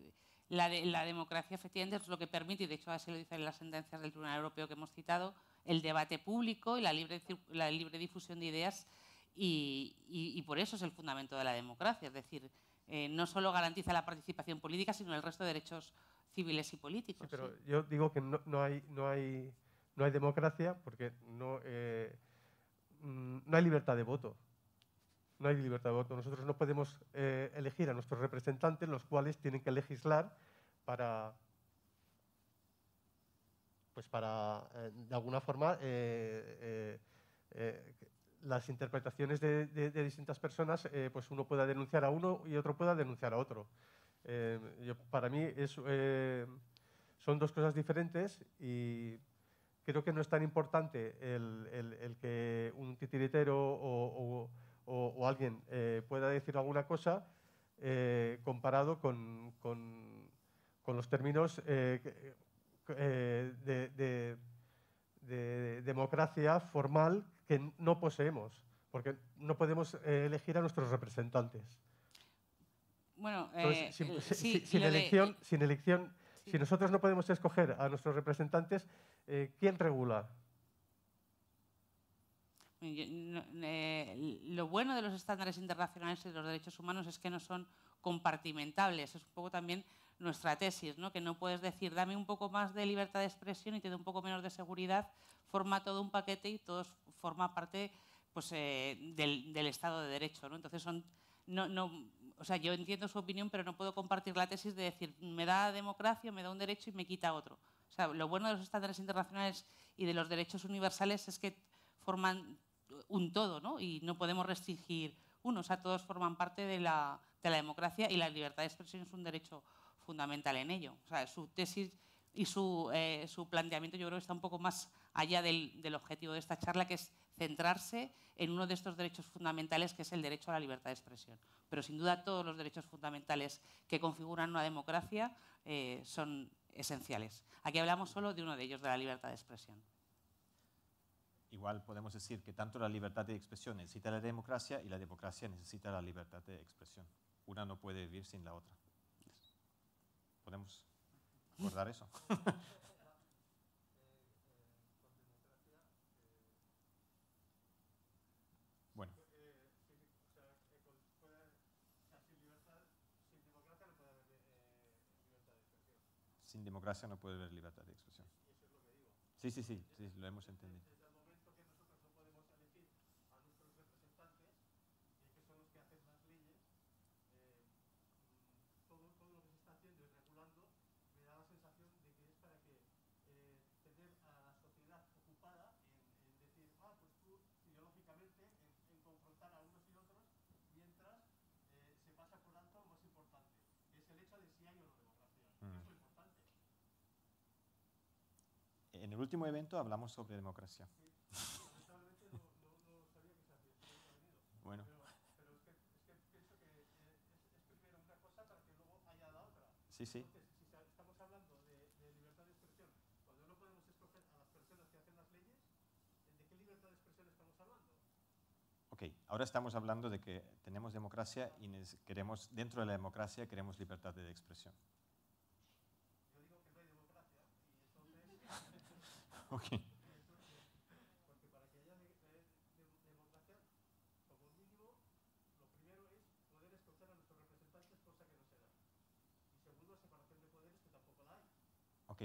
la, democracia efectivamente es lo que permite, y de hecho así lo dicen las sentencias del Tribunal Europeo que hemos citado, el debate público y la libre, la libre difusión de ideas y, y, por eso es el fundamento de la democracia, es decir, eh, no solo garantiza la participación política, sino el resto de derechos civiles y políticos. pero yo digo que no, hay, no, hay, no hay democracia porque no, eh, mm, no hay libertad de voto. No hay libertad de voto. Nosotros no podemos eh, elegir a nuestros representantes, los cuales tienen que legislar para, pues para de alguna forma, las interpretaciones de, distintas personas, eh, pues uno pueda denunciar a uno y otro pueda denunciar a otro. Eh, para mí eh, son dos cosas diferentes y creo que no es tan importante el, que un titiritero o, alguien pueda decir alguna cosa comparado con, los términos de de democracia formal que no poseemos, porque no podemos eh, elegir a nuestros representantes. Bueno, eh, eh, sin, elección, sin, elección, si nosotros no podemos escoger a nuestros representantes, ¿quién regula? lo bueno de los estándares internacionales y de los derechos humanos es que no son compartimentables. Es un poco también nuestra tesis, ¿no? que no puedes decir, dame un poco más de libertad de expresión y te doy un poco menos de seguridad, forma todo un paquete y todos forma parte pues, eh, del, Estado de Derecho. ¿no? Entonces, son, no, no, o sea, yo entiendo su opinión, pero no puedo compartir la tesis de decir, me da democracia, me da un derecho y me quita otro. O sea, lo bueno de los estándares internacionales y de los derechos universales es que forman un todo, ¿no? Y no podemos restringir uno, o sea, todos forman parte de la, de la democracia y la libertad de expresión es un derecho fundamental en ello. su tesis y su, eh, su, planteamiento yo creo que está un poco más allá del, objetivo de esta charla, que es centrarse en uno de estos derechos fundamentales, que es el derecho a la libertad de expresión. Pero sin duda todos los derechos fundamentales que configuran una democracia eh, son esenciales. Aquí hablamos solo de uno de ellos, de la libertad de expresión. Igual podemos decir que tanto la libertad de expresión necesita la democracia y la democracia necesita la libertad de expresión. Una no puede vivir sin la otra. Podemos acordar eso. bueno. Sin democracia no puede haber libertad de expresión. Sí, sí, sí, sí lo hemos entendido. en el último evento hablamos sobre democracia. Bueno. Pero es es es que que que que pienso una cosa para luego haya la otra. Sí, sí. si estamos hablando de, de, libertad de expresión, cuando no podemos escoger a las personas que hacen las leyes, ¿de qué libertad de expresión estamos hablando? Ok, ahora estamos hablando de que tenemos democracia y queremos, dentro de la democracia queremos libertad de expresión. Ok.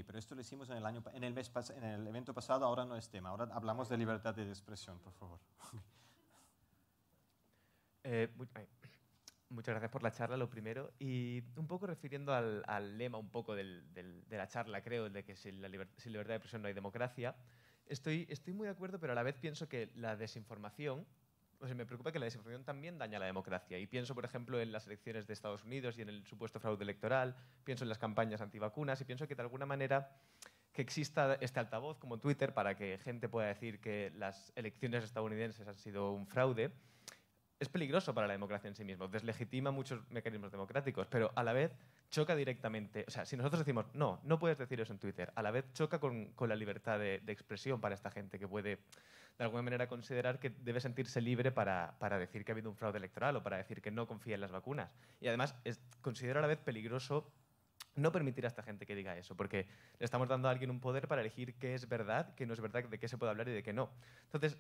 pero esto lo hicimos en el, año, en el, mes, en el evento pasado, ahora no es tema. Ahora hablamos de libertad de expresión, por favor. Eh, Muchas gracias por la charla, lo primero. Y un poco refiriendo al, lema un poco de la charla, creo, de que sin, la libertad de expresión no hay democracia, estoy, estoy muy de acuerdo, pero a la vez pienso que la desinformación, o sea, me preocupa que la desinformación también daña la democracia. Y pienso, por ejemplo, en las elecciones de Estados Unidos y en el supuesto fraude electoral, pienso en las campañas antivacunas y pienso que de alguna manera que exista este altavoz como Twitter para que gente pueda decir que las elecciones estadounidenses han sido un fraude es peligroso para la democracia en sí mismo, deslegitima muchos mecanismos democráticos, pero a la vez choca directamente, o sea, si nosotros decimos, no, no puedes decir eso en Twitter, a la vez choca con, la libertad de, expresión para esta gente que puede, de alguna manera, considerar que debe sentirse libre para, decir que ha habido un fraude electoral o para decir que no confía en las vacunas. Y además, es, considero a la vez peligroso no permitir a esta gente que diga eso, porque le estamos dando a alguien un poder para elegir qué es verdad, qué no es verdad, de qué se puede hablar y de qué no. Entonces,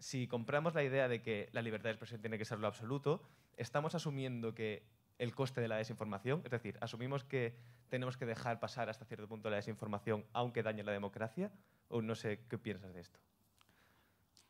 si compramos la idea de que la libertad de expresión tiene que ser lo absoluto, estamos asumiendo que el coste de la desinformación, es decir, asumimos que tenemos que dejar pasar hasta cierto punto la desinformación aunque dañe la democracia, o no sé qué piensas de esto.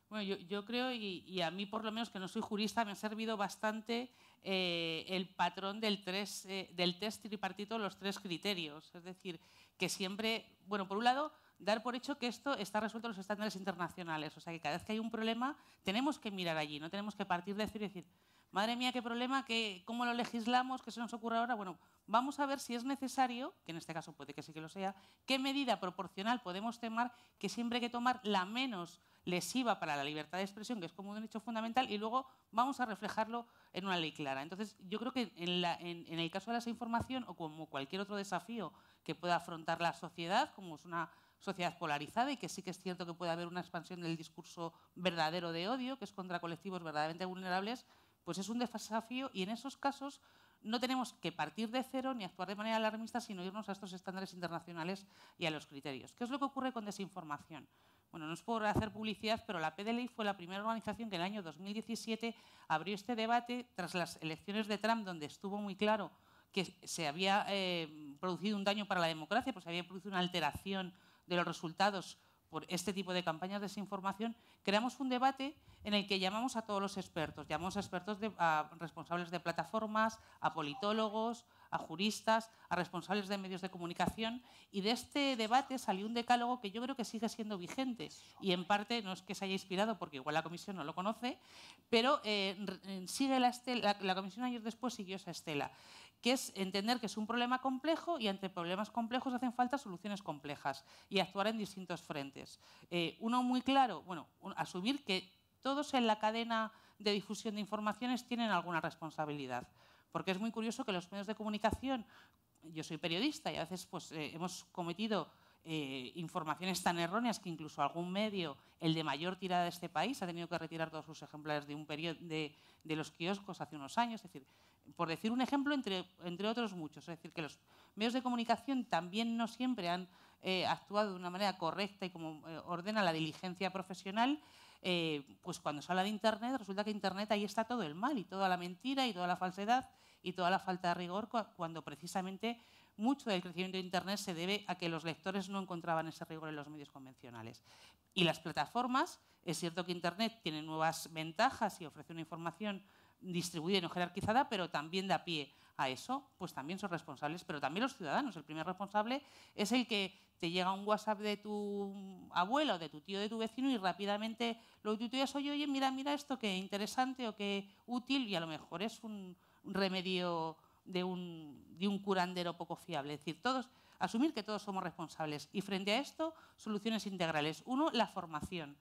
Bueno, yo, creo, y, a mí por lo menos que no soy jurista, me ha servido bastante eh, el patrón del, tres, eh, del test tripartito, los tres criterios. Es decir, que siempre, bueno, por un lado, dar por hecho que esto está resuelto en los estándares internacionales. O sea, que cada vez que hay un problema tenemos que mirar allí, no tenemos que partir de decir, decir madre mía, qué problema, cómo lo legislamos, qué se nos ocurre ahora. Bueno, vamos a ver si es necesario, que en este caso puede que sí que lo sea, qué medida proporcional podemos tomar, que siempre hay que tomar la menos lesiva para la libertad de expresión, que es como un derecho fundamental, y luego vamos a reflejarlo en una ley clara. Entonces, yo creo que en, en el caso de la desinformación, o como cualquier otro desafío que pueda afrontar la sociedad, como es una sociedad polarizada y que sí que es cierto que puede haber una expansión del discurso verdadero de odio, que es contra colectivos verdaderamente vulnerables, pues es un desafío y en esos casos no tenemos que partir de cero ni actuar de manera alarmista, sino irnos a estos estándares internacionales y a los criterios. ¿Qué es lo que ocurre con desinformación? Bueno, no es por hacer publicidad, pero la PDLI fue la primera organización que en el año 2017 abrió este debate tras las elecciones de Trump, donde estuvo muy claro que se había eh, producido un daño para la democracia, pues se había producido una alteración de los resultados por este tipo de campañas de desinformación, creamos un debate en el que llamamos a todos los expertos, llamamos a expertos, a responsables de plataformas, a politólogos, a juristas, a responsables de medios de comunicación y de este debate salió un decálogo que yo creo que sigue siendo vigente y en parte no es que se haya inspirado porque igual la comisión no lo conoce, pero eh, eh, sigue la, la, comisión ayer después siguió esa estela que es entender que es un problema complejo y ante problemas complejos hacen falta soluciones complejas y actuar en distintos frentes. Eh, uno muy claro, bueno, asumir que todos en la cadena de difusión de informaciones tienen alguna responsabilidad, porque es muy curioso que los medios de comunicación, yo soy periodista y a veces pues, eh, hemos cometido eh, informaciones tan erróneas que incluso algún medio, el de mayor tirada de este país, ha tenido que retirar todos sus ejemplares de, un periodo, de, los kioscos hace unos años. Es decir, por decir un ejemplo, entre, entre otros muchos. Es decir, que los medios de comunicación también no siempre han eh, actuado de una manera correcta y como eh, ordena la diligencia profesional. pues cuando se habla de Internet, resulta que Internet ahí está todo el mal y toda la mentira y toda la falsedad y toda la falta de rigor cuando precisamente mucho del crecimiento de Internet se debe a que los lectores no encontraban ese rigor en los medios convencionales. Y las plataformas, es cierto que Internet tiene nuevas ventajas y ofrece una información distribuida y no jerarquizada, pero también da pie a eso, pues también son responsables, pero también los ciudadanos. El primer responsable es el que te llega un WhatsApp de tu abuelo, de tu tío, de tu vecino y rápidamente lo tuiteas, hoy. oye, mira, mira esto, qué interesante o qué útil y a lo mejor es un remedio de un, curandero poco fiable. Es decir, todos, asumir que todos somos responsables. Y frente a esto, soluciones integrales. Uno, la formación.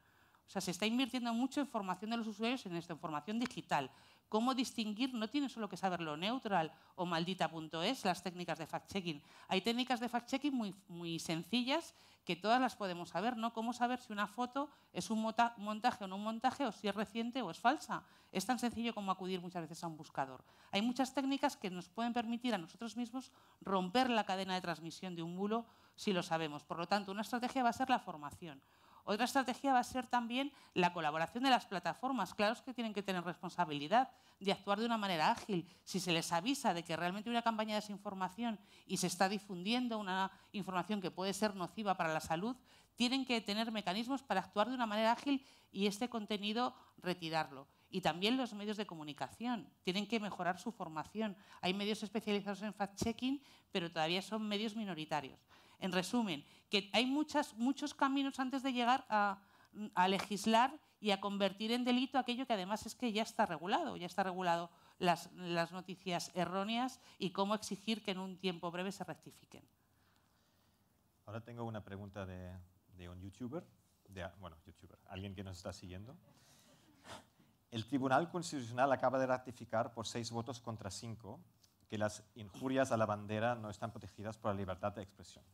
O sea, se está invirtiendo mucho en formación de los usuarios en esto, en formación digital, cómo distinguir, no tiene solo que saber lo neutral o maldita.es, las técnicas de fact-checking. Hay técnicas de fact-checking muy, muy sencillas que todas las podemos saber, ¿no? Cómo saber si una foto es un montaje o no un montaje, o si es reciente o es falsa. Es tan sencillo como acudir muchas veces a un buscador. Hay muchas técnicas que nos pueden permitir a nosotros mismos romper la cadena de transmisión de un bulo si lo sabemos. Por lo tanto, una estrategia va a ser la formación. Otra estrategia va a ser también la colaboración de las plataformas. Claro que tienen que tener responsabilidad de actuar de una manera ágil. Si se les avisa de que realmente hay una campaña de desinformación y se está difundiendo una información que puede ser nociva para la salud, tienen que tener mecanismos para actuar de una manera ágil y este contenido retirarlo. Y también los medios de comunicación. Tienen que mejorar su formación. Hay medios especializados en fact-checking, pero todavía son medios minoritarios. En resumen, que hay muchos caminos antes de llegar a, legislar y a convertir en delito aquello que además es que ya está regulado, ya está regulado las, noticias erróneas y cómo exigir que en un tiempo breve se rectifiquen. Ahora tengo una pregunta de, un youtuber, de, bueno, youtuber, alguien que nos está siguiendo. El Tribunal Constitucional acaba de ratificar por seis votos contra cinco que las injurias a la bandera no están protegidas por la libertad de expresión.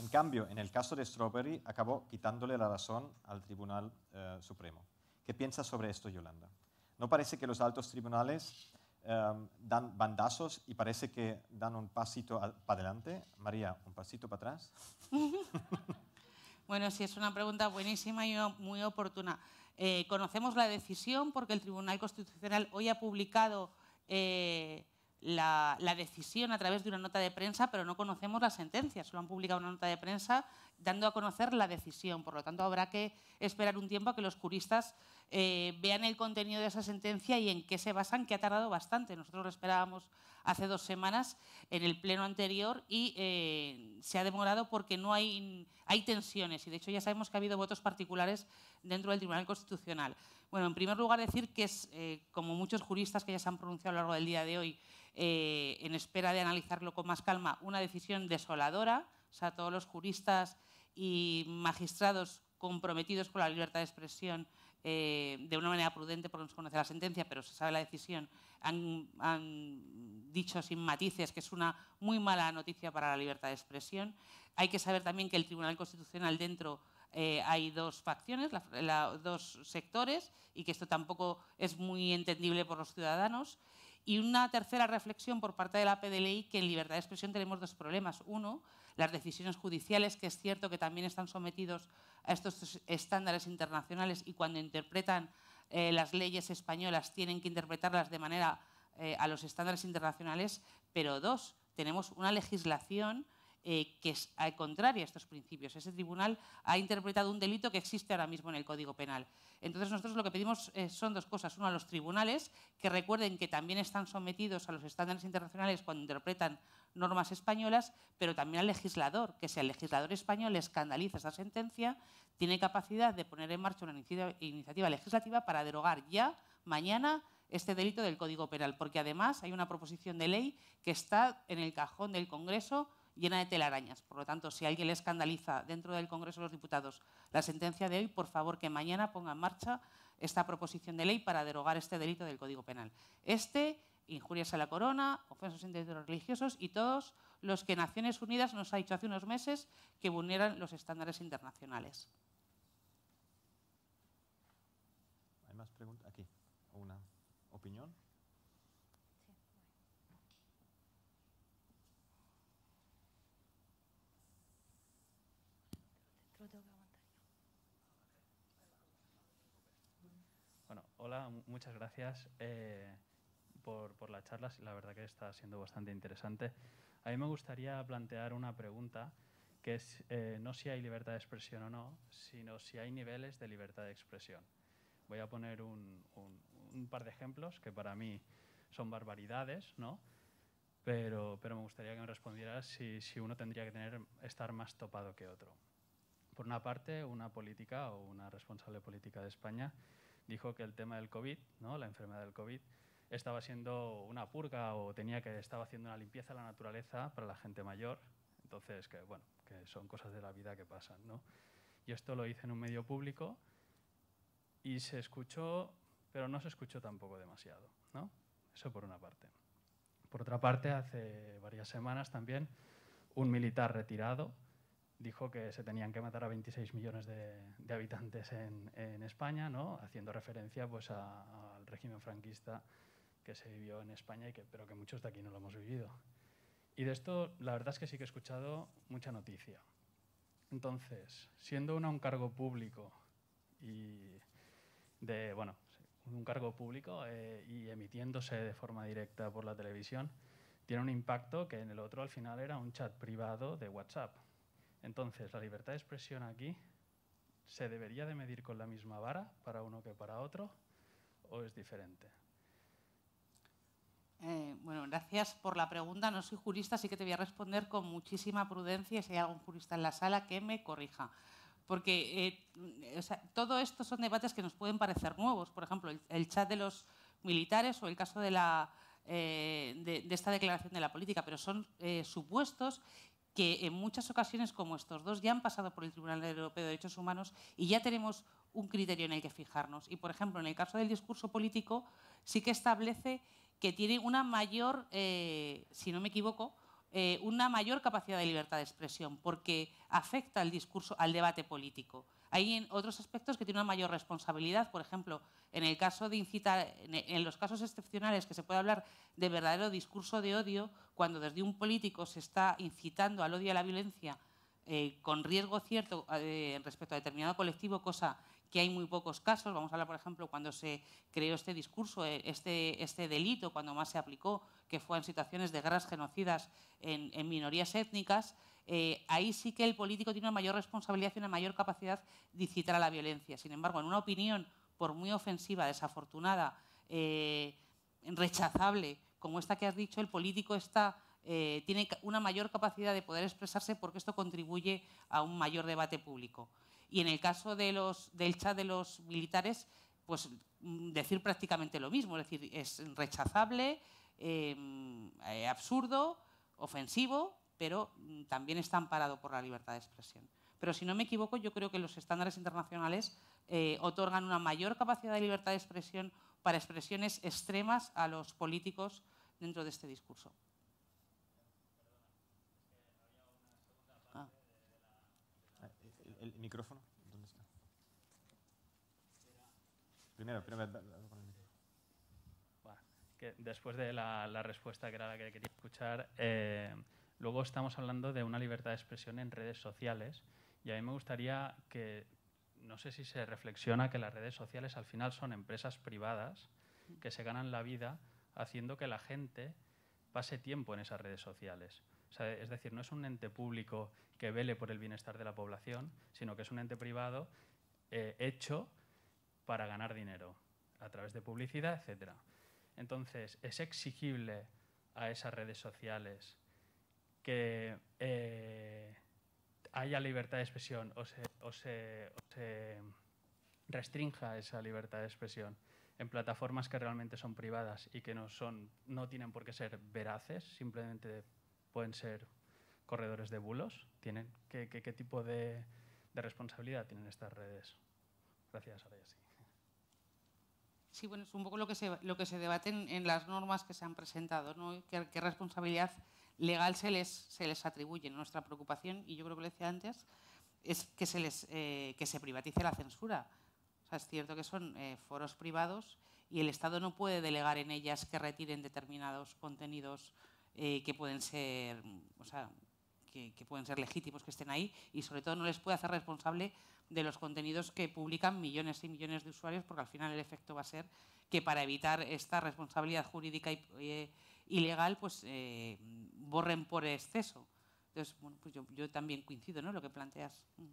En cambio, en el caso de Strawberry, acabó quitándole la razón al Tribunal eh, Supremo. ¿Qué piensa sobre esto, Yolanda? ¿No parece que los altos tribunales em, dan bandazos y parece que dan un pasito para adelante? María, ¿un pasito para atrás? bueno, sí, es una pregunta buenísima y muy oportuna. Eh, conocemos la decisión porque el Tribunal Constitucional hoy ha publicado eh, la, decisión a través de una nota de prensa, pero no conocemos la sentencia. Solo han publicado una nota de prensa dando a conocer la decisión. Por lo tanto, habrá que esperar un tiempo a que los juristas eh, vean el contenido de esa sentencia y en qué se basan, que ha tardado bastante. Nosotros lo esperábamos hace dos semanas en el pleno anterior y eh, se ha demorado porque no hay, hay tensiones. Y de hecho ya sabemos que ha habido votos particulares dentro del Tribunal Constitucional. Bueno, en primer lugar decir que es, eh, como muchos juristas que ya se han pronunciado a lo largo del día de hoy, eh, en espera de analizarlo con más calma, una decisión desoladora. O sea, todos los juristas y magistrados comprometidos con la libertad de expresión eh, de una manera prudente, porque no se conoce la sentencia, pero se sabe la decisión, han, dicho sin matices que es una muy mala noticia para la libertad de expresión. Hay que saber también que el Tribunal Constitucional dentro eh, hay dos facciones, dos sectores, y que esto tampoco es muy entendible por los ciudadanos. Y una tercera reflexión por parte de la PDLI, que en libertad de expresión tenemos dos problemas. Uno, las decisiones judiciales, que es cierto que también están sometidos a estos estándares internacionales y cuando interpretan eh, las leyes españolas tienen que interpretarlas de manera eh, a los estándares internacionales. Pero dos, tenemos una legislación eh, que es al contrario a estos principios. Ese tribunal ha interpretado un delito que existe ahora mismo en el Código Penal. Entonces nosotros lo que pedimos eh, son dos cosas. Uno, a los tribunales que recuerden que también están sometidos a los estándares internacionales cuando interpretan normas españolas, pero también al legislador, que si el legislador español escandaliza esa sentencia, tiene capacidad de poner en marcha una iniciativa legislativa para derogar ya, mañana, este delito del Código Penal, porque además hay una proposición de ley que está en el cajón del Congreso llena de telarañas. Por lo tanto, si alguien le escandaliza dentro del Congreso de los Diputados la sentencia de hoy, por favor que mañana ponga en marcha esta proposición de ley para derogar este delito del Código Penal. Este, injurias a la corona, ofensos religiosos y todos los que Naciones Unidas nos ha dicho hace unos meses que vulneran los estándares internacionales. Hola, muchas gracias eh, por, por la charla. La verdad que está siendo bastante interesante. A mí me gustaría plantear una pregunta que es eh, no si hay libertad de expresión o no, sino si hay niveles de libertad de expresión. Voy a poner un, par de ejemplos que para mí son barbaridades, ¿no? Pero, me gustaría que me respondieras si, si, uno tendría que tener, estar más topado que otro. Por una parte, una política o una responsable política de España dijo que el tema del COVID, ¿no? la enfermedad del COVID, estaba siendo una purga o tenía que estaba haciendo una limpieza a la naturaleza para la gente mayor. Entonces, que bueno, que son cosas de la vida que pasan, Y esto lo hice en un medio público y se escuchó, pero no se escuchó tampoco demasiado, ¿no? Eso por una parte. Por otra parte, hace varias semanas también un militar retirado dijo que se tenían que matar a 26 millones de, habitantes en, España, haciendo referencia pues, al régimen franquista que se vivió en España, y que, pero que muchos de aquí no lo hemos vivido. Y de esto, la verdad es que sí que he escuchado mucha noticia. Entonces, siendo uno un cargo público y de, bueno, un cargo público eh, y emitiéndose de forma directa por la televisión, tiene un impacto que en el otro al final era un chat privado de WhatsApp entonces, la libertad de expresión aquí se debería de medir con la misma vara para uno que para otro o es diferente. Eh, bueno, gracias por la pregunta. No soy jurista, así que te voy a responder con muchísima prudencia y si hay algún jurista en la sala que me corrija. Porque eh, todo esto son debates que nos pueden parecer nuevos. Por ejemplo, el, chat de los militares o el caso de la, eh, de, esta declaración de la política, pero son supuestos que en muchas ocasiones, como estos dos, ya han pasado por el Tribunal Europeo de Derechos Humanos y ya tenemos un criterio en el que fijarnos. Y, por ejemplo, en el caso del discurso político, sí que establece que tiene una mayor, eh, si no me equivoco, eh, una mayor capacidad de libertad de expresión, porque afecta al discurso, al debate político. Hay otros aspectos que tienen una mayor responsabilidad, por ejemplo, en el caso de incitar, en los casos excepcionales que se puede hablar de verdadero discurso de odio, cuando desde un político se está incitando al odio y a la violencia eh, con riesgo cierto en eh, respecto a determinado colectivo, cosa que hay muy pocos casos. Vamos a hablar, por ejemplo, cuando se creó este discurso, eh, este, este, delito, cuando más se aplicó, que fue en situaciones de guerras genocidas en, minorías étnicas. Eh, ahí sí que el político tiene una mayor responsabilidad y una mayor capacidad de citar a la violencia. Sin embargo, en una opinión, por muy ofensiva, desafortunada, eh, rechazable, como esta que has dicho, el político está tiene una mayor capacidad de poder expresarse porque esto contribuye a un mayor debate público. Y en el caso de los, del chat de los militares, pues mm, decir prácticamente lo mismo, es decir, es rechazable, em, eh, absurdo, ofensivo, pero mm, también está amparado por la libertad de expresión. Pero si no me equivoco, yo creo que los estándares internacionales eh, otorgan una mayor capacidad de libertad de expresión para expresiones extremas a los políticos dentro de este discurso. el micrófono. ¿Dónde está? Primero, primero. después de la, respuesta que era la que quería escuchar, eh, luego estamos hablando de una libertad de expresión en redes sociales y a mí me gustaría que, no sé si se reflexiona que las redes sociales al final son empresas privadas que se ganan la vida haciendo que la gente pase tiempo en esas redes sociales es decir, no es un ente público que vele por el bienestar de la población, sino que es un ente privado eh, hecho para ganar dinero a través de publicidad, etc. Entonces, es exigible a esas redes sociales que eh, haya libertad de expresión o se, restrinja esa libertad de expresión en plataformas que realmente son privadas y que no, son, no tienen por qué ser veraces, simplemente pueden ser corredores de bulos? ¿Tienen? ¿Qué, tipo de, responsabilidad tienen estas redes? Gracias, ahora sí. bueno, es un poco lo que se, lo que se debate en, las normas que se han presentado, ¿Qué, responsabilidad legal se les, se les atribuye? Nuestra preocupación, y yo creo que lo decía antes, es que se, les, eh, que se privatice la censura. O sea, es cierto que son eh, foros privados y el Estado no puede delegar en ellas que retiren determinados contenidos eh, que pueden ser, o sea, que, pueden ser legítimos que estén ahí y sobre todo no les puede hacer responsable de los contenidos que publican millones y millones de usuarios porque al final el efecto va a ser que para evitar esta responsabilidad jurídica y, legal eh, ilegal pues eh, borren por exceso. Entonces, bueno, pues yo, también coincido, ¿no? Lo que planteas. Mm.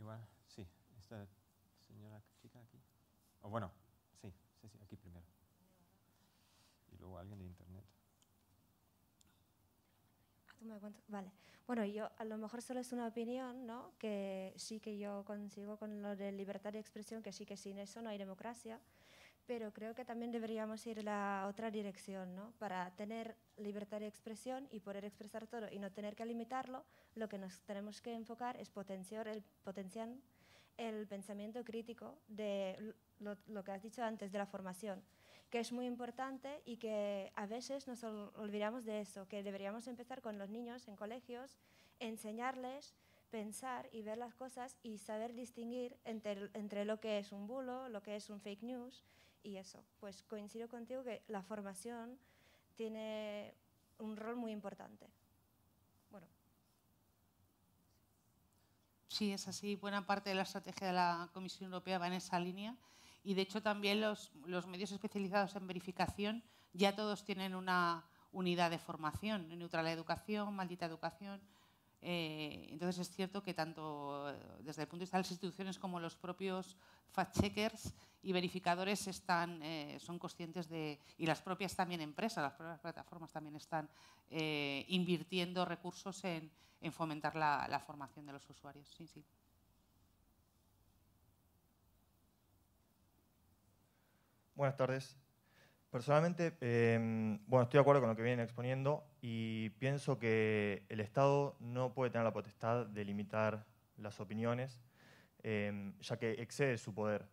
Igual, sí. Esta señora chica aquí. O bueno, de internet. Ah, me Vale. Bueno, yo a lo mejor solo es una opinión, ¿no? Que sí que yo consigo con lo de libertad de expresión, que sí que sin eso no hay democracia pero creo que también deberíamos ir la otra dirección, ¿no? Para tener libertad de expresión y poder expresar todo y no tener que limitarlo, lo que nos tenemos que enfocar es potenciar el, potenciar el pensamiento crítico de lo que has dicho antes, de la formación que es muy importante y que a veces nos olvidamos de eso, que deberíamos empezar con los niños en colegios, enseñarles pensar y ver las cosas y saber distinguir entre, lo que es un bulo, lo que es un fake news y eso. Pues coincido contigo que la formación tiene un rol muy importante. Bueno. Sí, es así. Buena parte de la estrategia de la Comisión Europea va en esa línea y de hecho también los, medios especializados en verificación ya todos tienen una unidad de formación, neutral educación, maldita educación. Eh, entonces es cierto que tanto eh, desde el punto de vista de las instituciones como los propios fact-checkers y verificadores están, eh, son conscientes de, y las propias también empresas, las propias plataformas también están invirtiendo recursos en, fomentar la, la, formación de los usuarios. Sí, sí. Buenas tardes. Personalmente, em, bueno, estoy de acuerdo con lo que vienen exponiendo y pienso que el Estado no puede tener la potestad de limitar las opiniones, em, ya que excede su poder.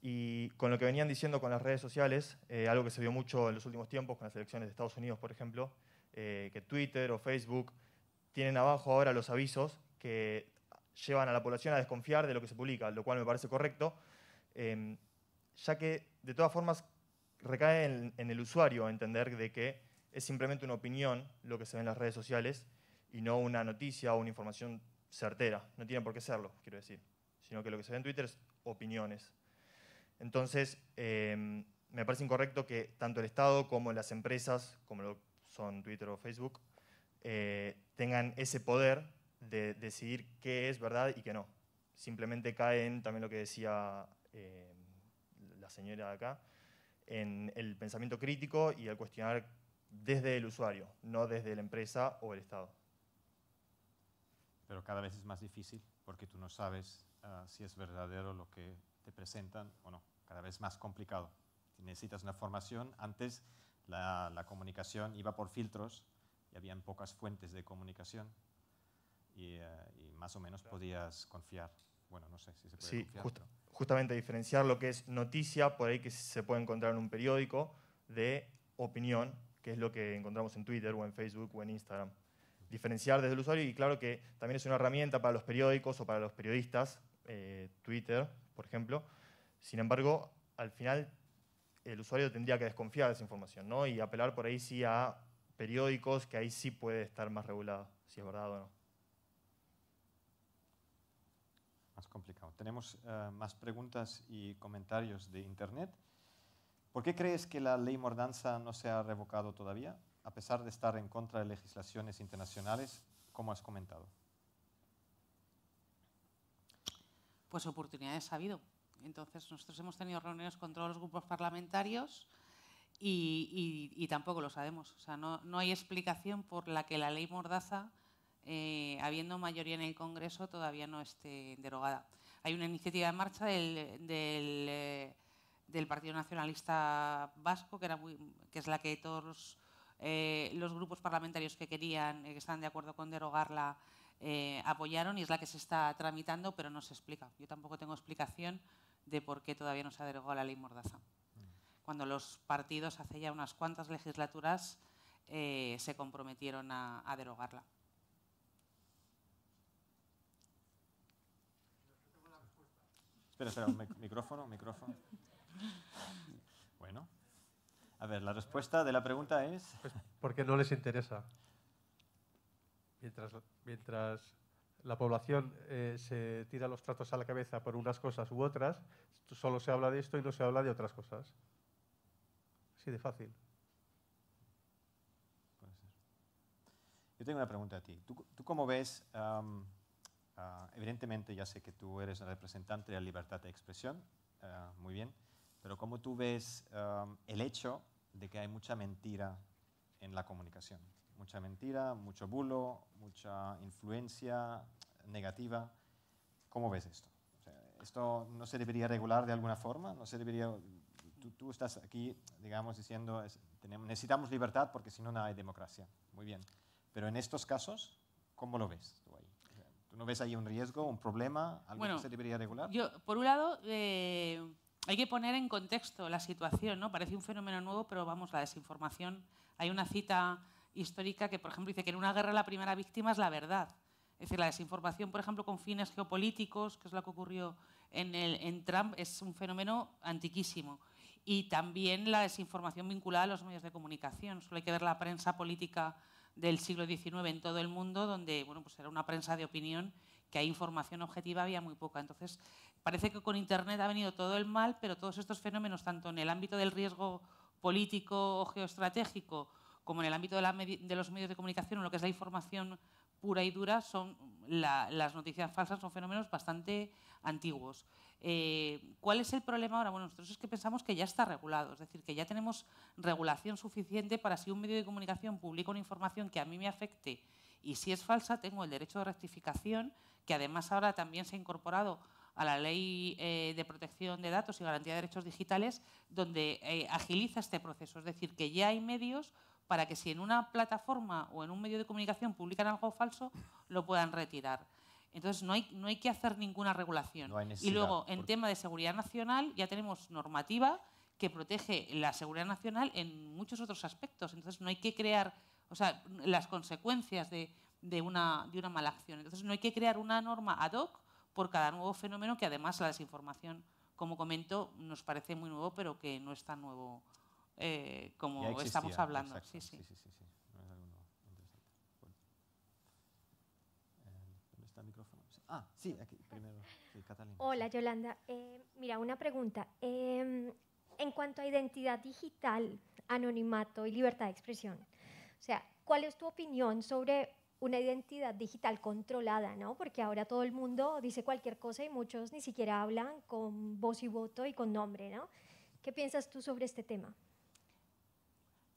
Y con lo que venían diciendo con las redes sociales, eh, algo que se vio mucho en los últimos tiempos con las elecciones de Estados Unidos, por ejemplo, eh, que Twitter o Facebook tienen abajo ahora los avisos que llevan a la población a desconfiar de lo que se publica, lo cual me parece correcto. Em, ya que de todas formas recae en, el usuario entender de que es simplemente una opinión lo que se ve en las redes sociales y no una noticia o una información certera. No tiene por qué serlo, quiero decir, sino que lo que se ve en Twitter es opiniones. Entonces, em, me parece incorrecto que tanto el Estado como las empresas, como lo son Twitter o Facebook, eh, tengan ese poder de decidir qué es verdad y qué no. Simplemente caen también lo que decía eh, la señora de acá, en el pensamiento crítico y al cuestionar desde el usuario, no desde la empresa o el Estado. Pero cada vez es más difícil porque tú no sabes ah, si es verdadero lo que te presentan o no. Cada vez más complicado. Necesitas una formación. Antes la, comunicación iba por filtros y habían pocas fuentes de comunicación y, eh, más o menos podías confiar. Bueno, no sé si se puede sí, Justo justamente diferenciar lo que es noticia, por ahí que se puede encontrar en un periódico, de opinión, que es lo que encontramos en Twitter o en Facebook o en Instagram. Diferenciar desde el usuario y claro que también es una herramienta para los periódicos o para los periodistas, eh, Twitter, por ejemplo. Sin embargo, al final el usuario tendría que desconfiar de esa información ¿no? y apelar por ahí sí a periódicos que ahí sí puede estar más regulado, si es verdad o no. complicado. Tenemos eh, más preguntas y comentarios de Internet. ¿Por qué crees que la ley mordaza no se ha revocado todavía, a pesar de estar en contra de legislaciones internacionales, como has comentado? Pues oportunidades ha habido. Entonces, nosotros hemos tenido reuniones con todos los grupos parlamentarios y, tampoco lo sabemos. O sea, no hay explicación por la que la ley Mordaza eh, habiendo mayoría en el Congreso, todavía no esté derogada. Hay una iniciativa en marcha del, eh, Partido Nacionalista Vasco, que, era que es la que todos eh, los grupos parlamentarios que querían, que están de acuerdo con derogarla, apoyaron y es la que se está tramitando, pero no se explica. Yo tampoco tengo explicación de por qué todavía no se ha derogado la ley Mordaza. Cuando los partidos hace ya unas cuantas legislaturas se comprometieron a derogarla. Espera, espera, un micrófono, micrófono. Bueno. A ver, la respuesta de la pregunta es... Pues, porque no les interesa. Mientras, mientras la población eh, se tira los tratos a la cabeza por unas cosas u otras, solo se habla de esto y no se habla de otras cosas. Así de fácil. Yo tengo una pregunta a ti. ¿Tú, cómo ves Ah, evidentemente ya sé que tú eres representante de la libertad de expresión, ah, muy bien, pero ¿cómo tú ves el hecho de que hay mucha mentira en la comunicación? Mucha mentira, mucho bulo, mucha influencia negativa. ¿Cómo ves esto? ¿Esto no se debería regular de alguna forma? ¿No se debería Tú, estás aquí, digamos, diciendo, necesitamos libertad porque si no, no hay democracia. Muy bien. Pero en estos casos, ¿cómo lo ves? ¿No ves ahí un riesgo, un problema, algo que se debería regular? Yo, por un lado, eh, hay que poner en contexto la situación, ¿no? Parece un fenómeno nuevo, pero vamos, la desinformación. Hay una cita histórica que, por ejemplo, dice que en una guerra la primera víctima es la verdad. Es decir, la desinformación, por ejemplo, con fines geopolíticos, que es lo que ocurrió en, el, en Trump, es un fenómeno antiquísimo. Y también la desinformación vinculada a los medios de comunicación. Solo hay que ver la prensa política del siglo XIX en todo el mundo, donde bueno, pues era una prensa de opinión que hay información objetiva había muy poca. Entonces, parece que con Internet ha venido todo el mal, pero todos estos fenómenos, tanto en el ámbito del riesgo político o geoestratégico, como en el ámbito de, los medios de comunicación, o lo que es la información pura y dura, son las noticias falsas son fenómenos bastante antiguos. Eh, ¿Cuál es el problema ahora? Bueno, nosotros es que pensamos que ya está regulado, es decir, que ya tenemos regulación suficiente para si un medio de comunicación publica una información que a mí me afecte y si es falsa, tengo el derecho de rectificación, que además ahora también se ha incorporado a la Ley eh, de Protección de Datos y Garantía de Derechos Digitales, donde eh, agiliza este proceso. Es decir, que ya hay medios para que si en una plataforma o en un medio de comunicación publican algo falso, lo puedan retirar. Entonces no hay, no hay que hacer ninguna regulación. y luego, en tema de seguridad nacional, ya tenemos normativa que protege la seguridad nacional en muchos otros aspectos. Entonces no hay que crear, o sea, las consecuencias de, de una, de una mala acción. Entonces no hay que crear una norma ad hoc por cada nuevo fenómeno que además la desinformación, como comento, nos parece muy nuevo, pero que no es tan nuevo eh, como estamos hablando. sí. Sí, Ah, Hola, Yolanda. Eh, mira, una pregunta. Em, en cuanto a identidad digital, anonimato y libertad de expresión, o sea, ¿cuál es tu opinión sobre una identidad digital controlada, ¿no? Porque ahora todo el mundo dice cualquier cosa y muchos ni siquiera hablan con voz y voto y con nombre, ¿no? ¿Qué piensas tú sobre este tema?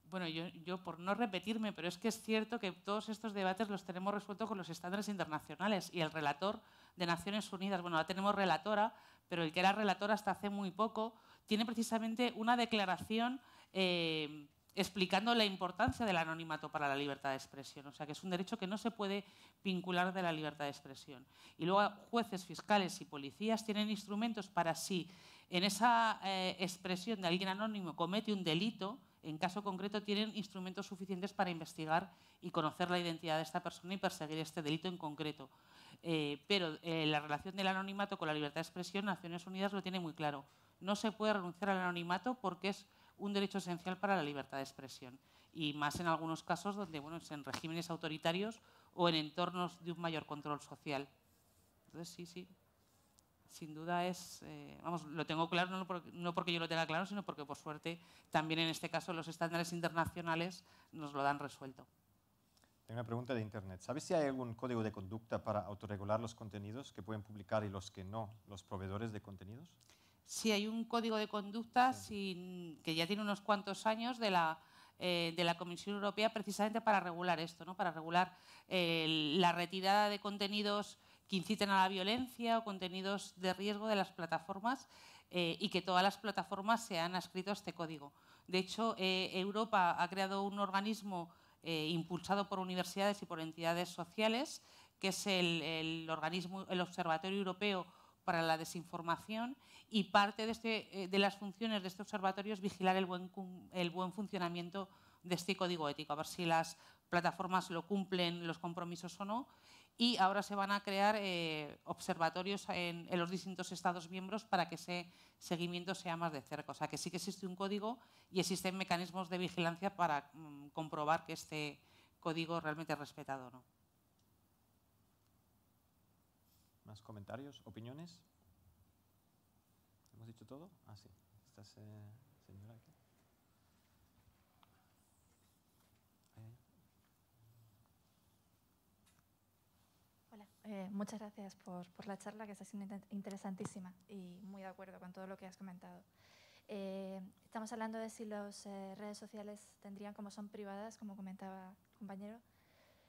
bueno, yo, por no repetirme, pero es que es cierto que todos estos debates los tenemos resueltos con los estándares internacionales y el relator de Naciones Unidas, bueno, la tenemos relatora, pero el que era relator hasta hace muy poco, tiene precisamente una declaración eh, explicando la importancia del anonimato para la libertad de expresión. O sea, que es un derecho que no se puede vincular de la libertad de expresión. Y luego jueces, fiscales y policías tienen instrumentos para si en esa eh, expresión de alguien anónimo comete un delito, en caso concreto, tienen instrumentos suficientes para investigar y conocer la identidad de esta persona y perseguir este delito en concreto. Eh, pero eh, la relación del anonimato con la libertad de expresión, Naciones Unidas lo tiene muy claro. No se puede renunciar al anonimato porque es un derecho esencial para la libertad de expresión. Y más en algunos casos donde, bueno, es en regímenes autoritarios o en entornos de un mayor control social. Entonces, sí, sí sin duda es, eh, vamos, lo tengo claro no porque, yo lo tenga claro, sino porque por suerte también en este caso los estándares internacionales nos lo dan resuelto. Tengo una pregunta de Internet. ¿Sabes si hay algún código de conducta para autorregular los contenidos que pueden publicar y los que no, los proveedores de contenidos? Sí, hay un código de conducta sin, que ya tiene unos cuantos años de la, eh, de la Comisión Europea precisamente para regular esto, ¿no? para regular eh, la retirada de contenidos que inciten a la violencia o contenidos de riesgo de las plataformas eh, y que todas las plataformas sean adscrito a este código. De hecho, eh, Europa ha creado un organismo eh, impulsado por universidades y por entidades sociales, que es el, organismo, el Observatorio Europeo para la Desinformación, y parte de, este, las funciones de este observatorio es vigilar el buen, el buen funcionamiento de este código ético, a ver si las plataformas lo cumplen los compromisos o no, y ahora se van a crear eh, observatorios en, los distintos Estados miembros para que ese seguimiento sea más de cerca. O sea, que sí que existe un código y existen mecanismos de vigilancia para mm, comprobar que este código realmente es respetado o no. ¿Más comentarios? ¿Opiniones? ¿Hemos dicho todo? Ah, sí. ¿Estás señora aquí. Eh, muchas gracias por, la charla, que está siendo interesantísima y muy de acuerdo con todo lo que has comentado. Eh, estamos hablando de si las eh, redes sociales tendrían, como son privadas, como comentaba el compañero,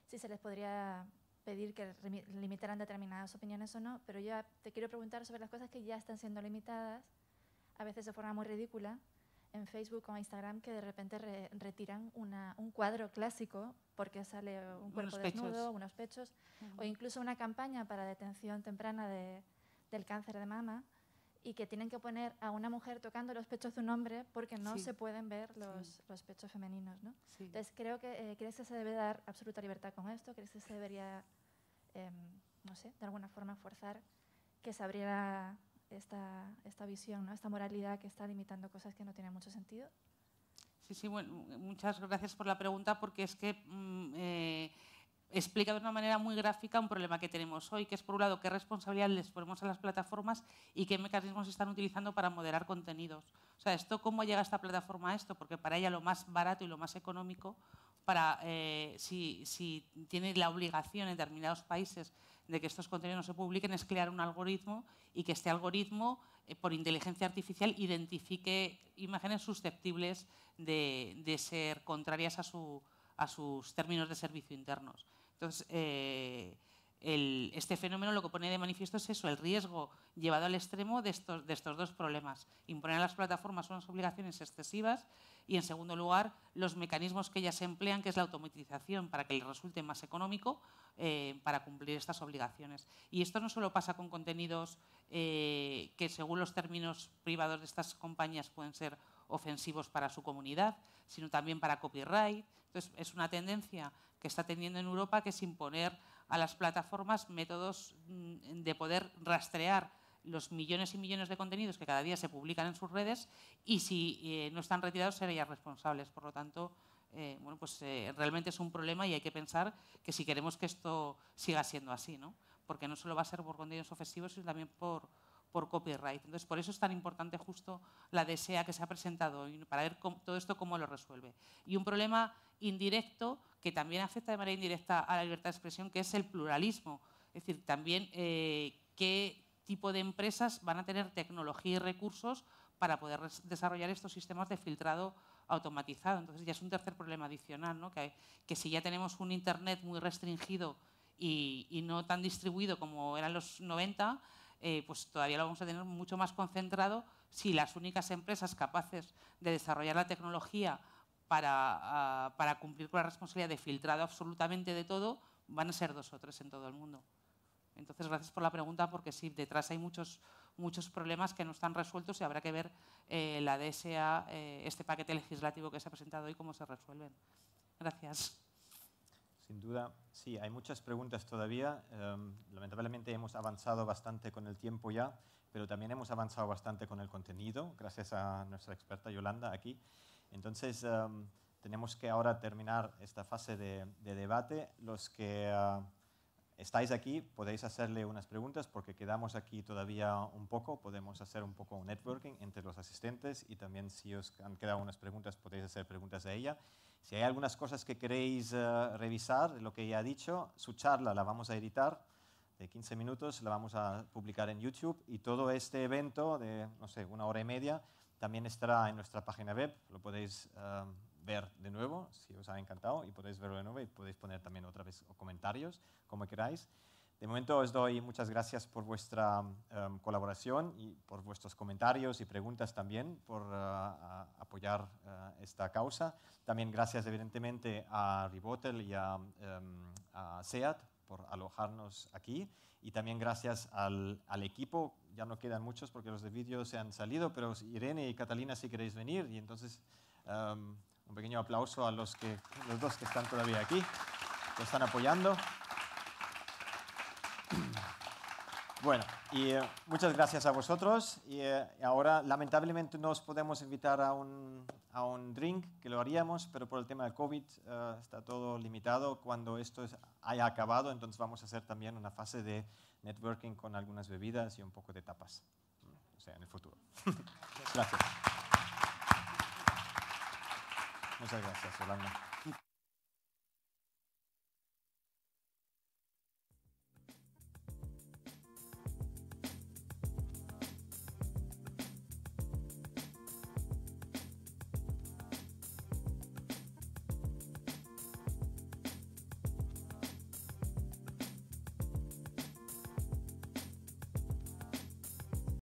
si se les podría pedir que limitaran determinadas opiniones o no, pero yo te quiero preguntar sobre las cosas que ya están siendo limitadas, a veces de forma muy ridícula, en Facebook o Instagram que de repente retiran un cuadro clásico porque sale un cuerpo desnudo, unos pechos, o incluso una campaña para detención temprana del cáncer de mama y que tienen que poner a una mujer tocando los pechos de un hombre porque no se pueden ver los, pechos femeninos. ¿no? Entonces, creo que, eh, ¿crees que se debe dar absoluta libertad con esto? ¿Crees que se debería, em, no sé, de alguna forma forzar que se abriera esta, esta visión, ¿no? esta moralidad que está limitando cosas que no tienen mucho sentido? Sí, sí, bueno, muchas gracias por la pregunta porque es que mm, eh, explica de una manera muy gráfica un problema que tenemos hoy, que es por un lado qué responsabilidad les ponemos a las plataformas y qué mecanismos están utilizando para moderar contenidos. O sea, esto cómo llega esta plataforma a esto, porque para ella lo más barato y lo más económico, para eh, si, si tiene la obligación en determinados países de que estos contenidos se publiquen es crear un algoritmo y que este algoritmo, eh, por inteligencia artificial, identifique imágenes susceptibles de, ser contrarias a, sus términos de servicio internos. Entonces, eh, este fenómeno lo que pone de manifiesto es eso, el riesgo llevado al extremo de estos, dos problemas. Imponer a las plataformas unas obligaciones excesivas y, en segundo lugar, los mecanismos que ellas emplean, que es la automatización, para que les resulte más económico eh, para cumplir estas obligaciones. Y esto no solo pasa con contenidos eh, que, según los términos privados de estas compañías, pueden ser ofensivos para su comunidad, sino también para copyright. Entonces, es una tendencia que está teniendo en Europa que es imponer a las plataformas métodos mm, de poder rastrear los millones y millones de contenidos que cada día se publican en sus redes y si eh, no están retirados serían responsables. Por lo tanto, eh, bueno, pues eh, realmente es un problema y hay que pensar que si queremos que esto siga siendo así, ¿no? Porque no solo va a ser por contenidos ofensivos, sino también por, por copyright. Entonces, por eso es tan importante justo la DSA que se ha presentado para ver todo esto cómo lo resuelve. Y un problema indirecto que también afecta de manera indirecta a la libertad de expresión, que es el pluralismo. Es decir, también eh, qué tipo de empresas van a tener tecnología y recursos para poder desarrollar estos sistemas de filtrado automatizado. Entonces ya es un tercer problema adicional, que, si ya tenemos un Internet muy restringido y, no tan distribuido como eran los 90, eh, pues todavía lo vamos a tener mucho más concentrado si las únicas empresas capaces de desarrollar la tecnología Ah, para, cumplir con la responsabilidad de filtrado absolutamente de todo, van a ser dos o tres en todo el mundo. Entonces, gracias por la pregunta, porque sí, detrás hay muchos, muchos problemas que no están resueltos y habrá que ver eh, la DSA, eh, este paquete legislativo que se ha presentado hoy, cómo se resuelven. Gracias. Sin duda, sí, hay muchas preguntas todavía. Em, lamentablemente hemos avanzado bastante con el tiempo ya, pero también hemos avanzado bastante con el contenido, gracias a nuestra experta Yolanda aquí. Entonces, em, tenemos que ahora terminar esta fase de, debate. Los que eh, estáis aquí podéis hacerle unas preguntas porque quedamos aquí todavía un poco. Podemos hacer un poco de networking entre los asistentes y también si os han quedado unas preguntas podéis hacer preguntas a ella. Si hay algunas cosas que queréis eh, revisar de lo que ella ha dicho, su charla la vamos a editar de 15 minutos, la vamos a publicar en YouTube y todo este evento de, no sé, una hora y media también estará en nuestra página web, lo podéis eh, ver de nuevo si os ha encantado y podéis verlo de nuevo y podéis poner también otra vez comentarios, como queráis. De momento os doy muchas gracias por vuestra eh, colaboración y por vuestros comentarios y preguntas también, por eh, apoyar esta causa. También gracias evidentemente a Ribotel y em, a, SEAT por alojarnos aquí y también gracias al, al equipo ya no quedan muchos porque los de vídeo se han salido, pero Irene y Catalina si queréis venir, y entonces um, un pequeño aplauso a los, que, los dos que están todavía aquí, que están apoyando. Bueno, y eh, muchas gracias a vosotros. Y eh, ahora, lamentablemente, no os podemos invitar a un, drink, que lo haríamos, pero por el tema del COVID eh, está todo limitado. Cuando esto haya acabado, entonces vamos a hacer también una fase de networking con algunas bebidas y un poco de tapas, o sea, en el futuro. gracias. Muchas gracias, Yolanda.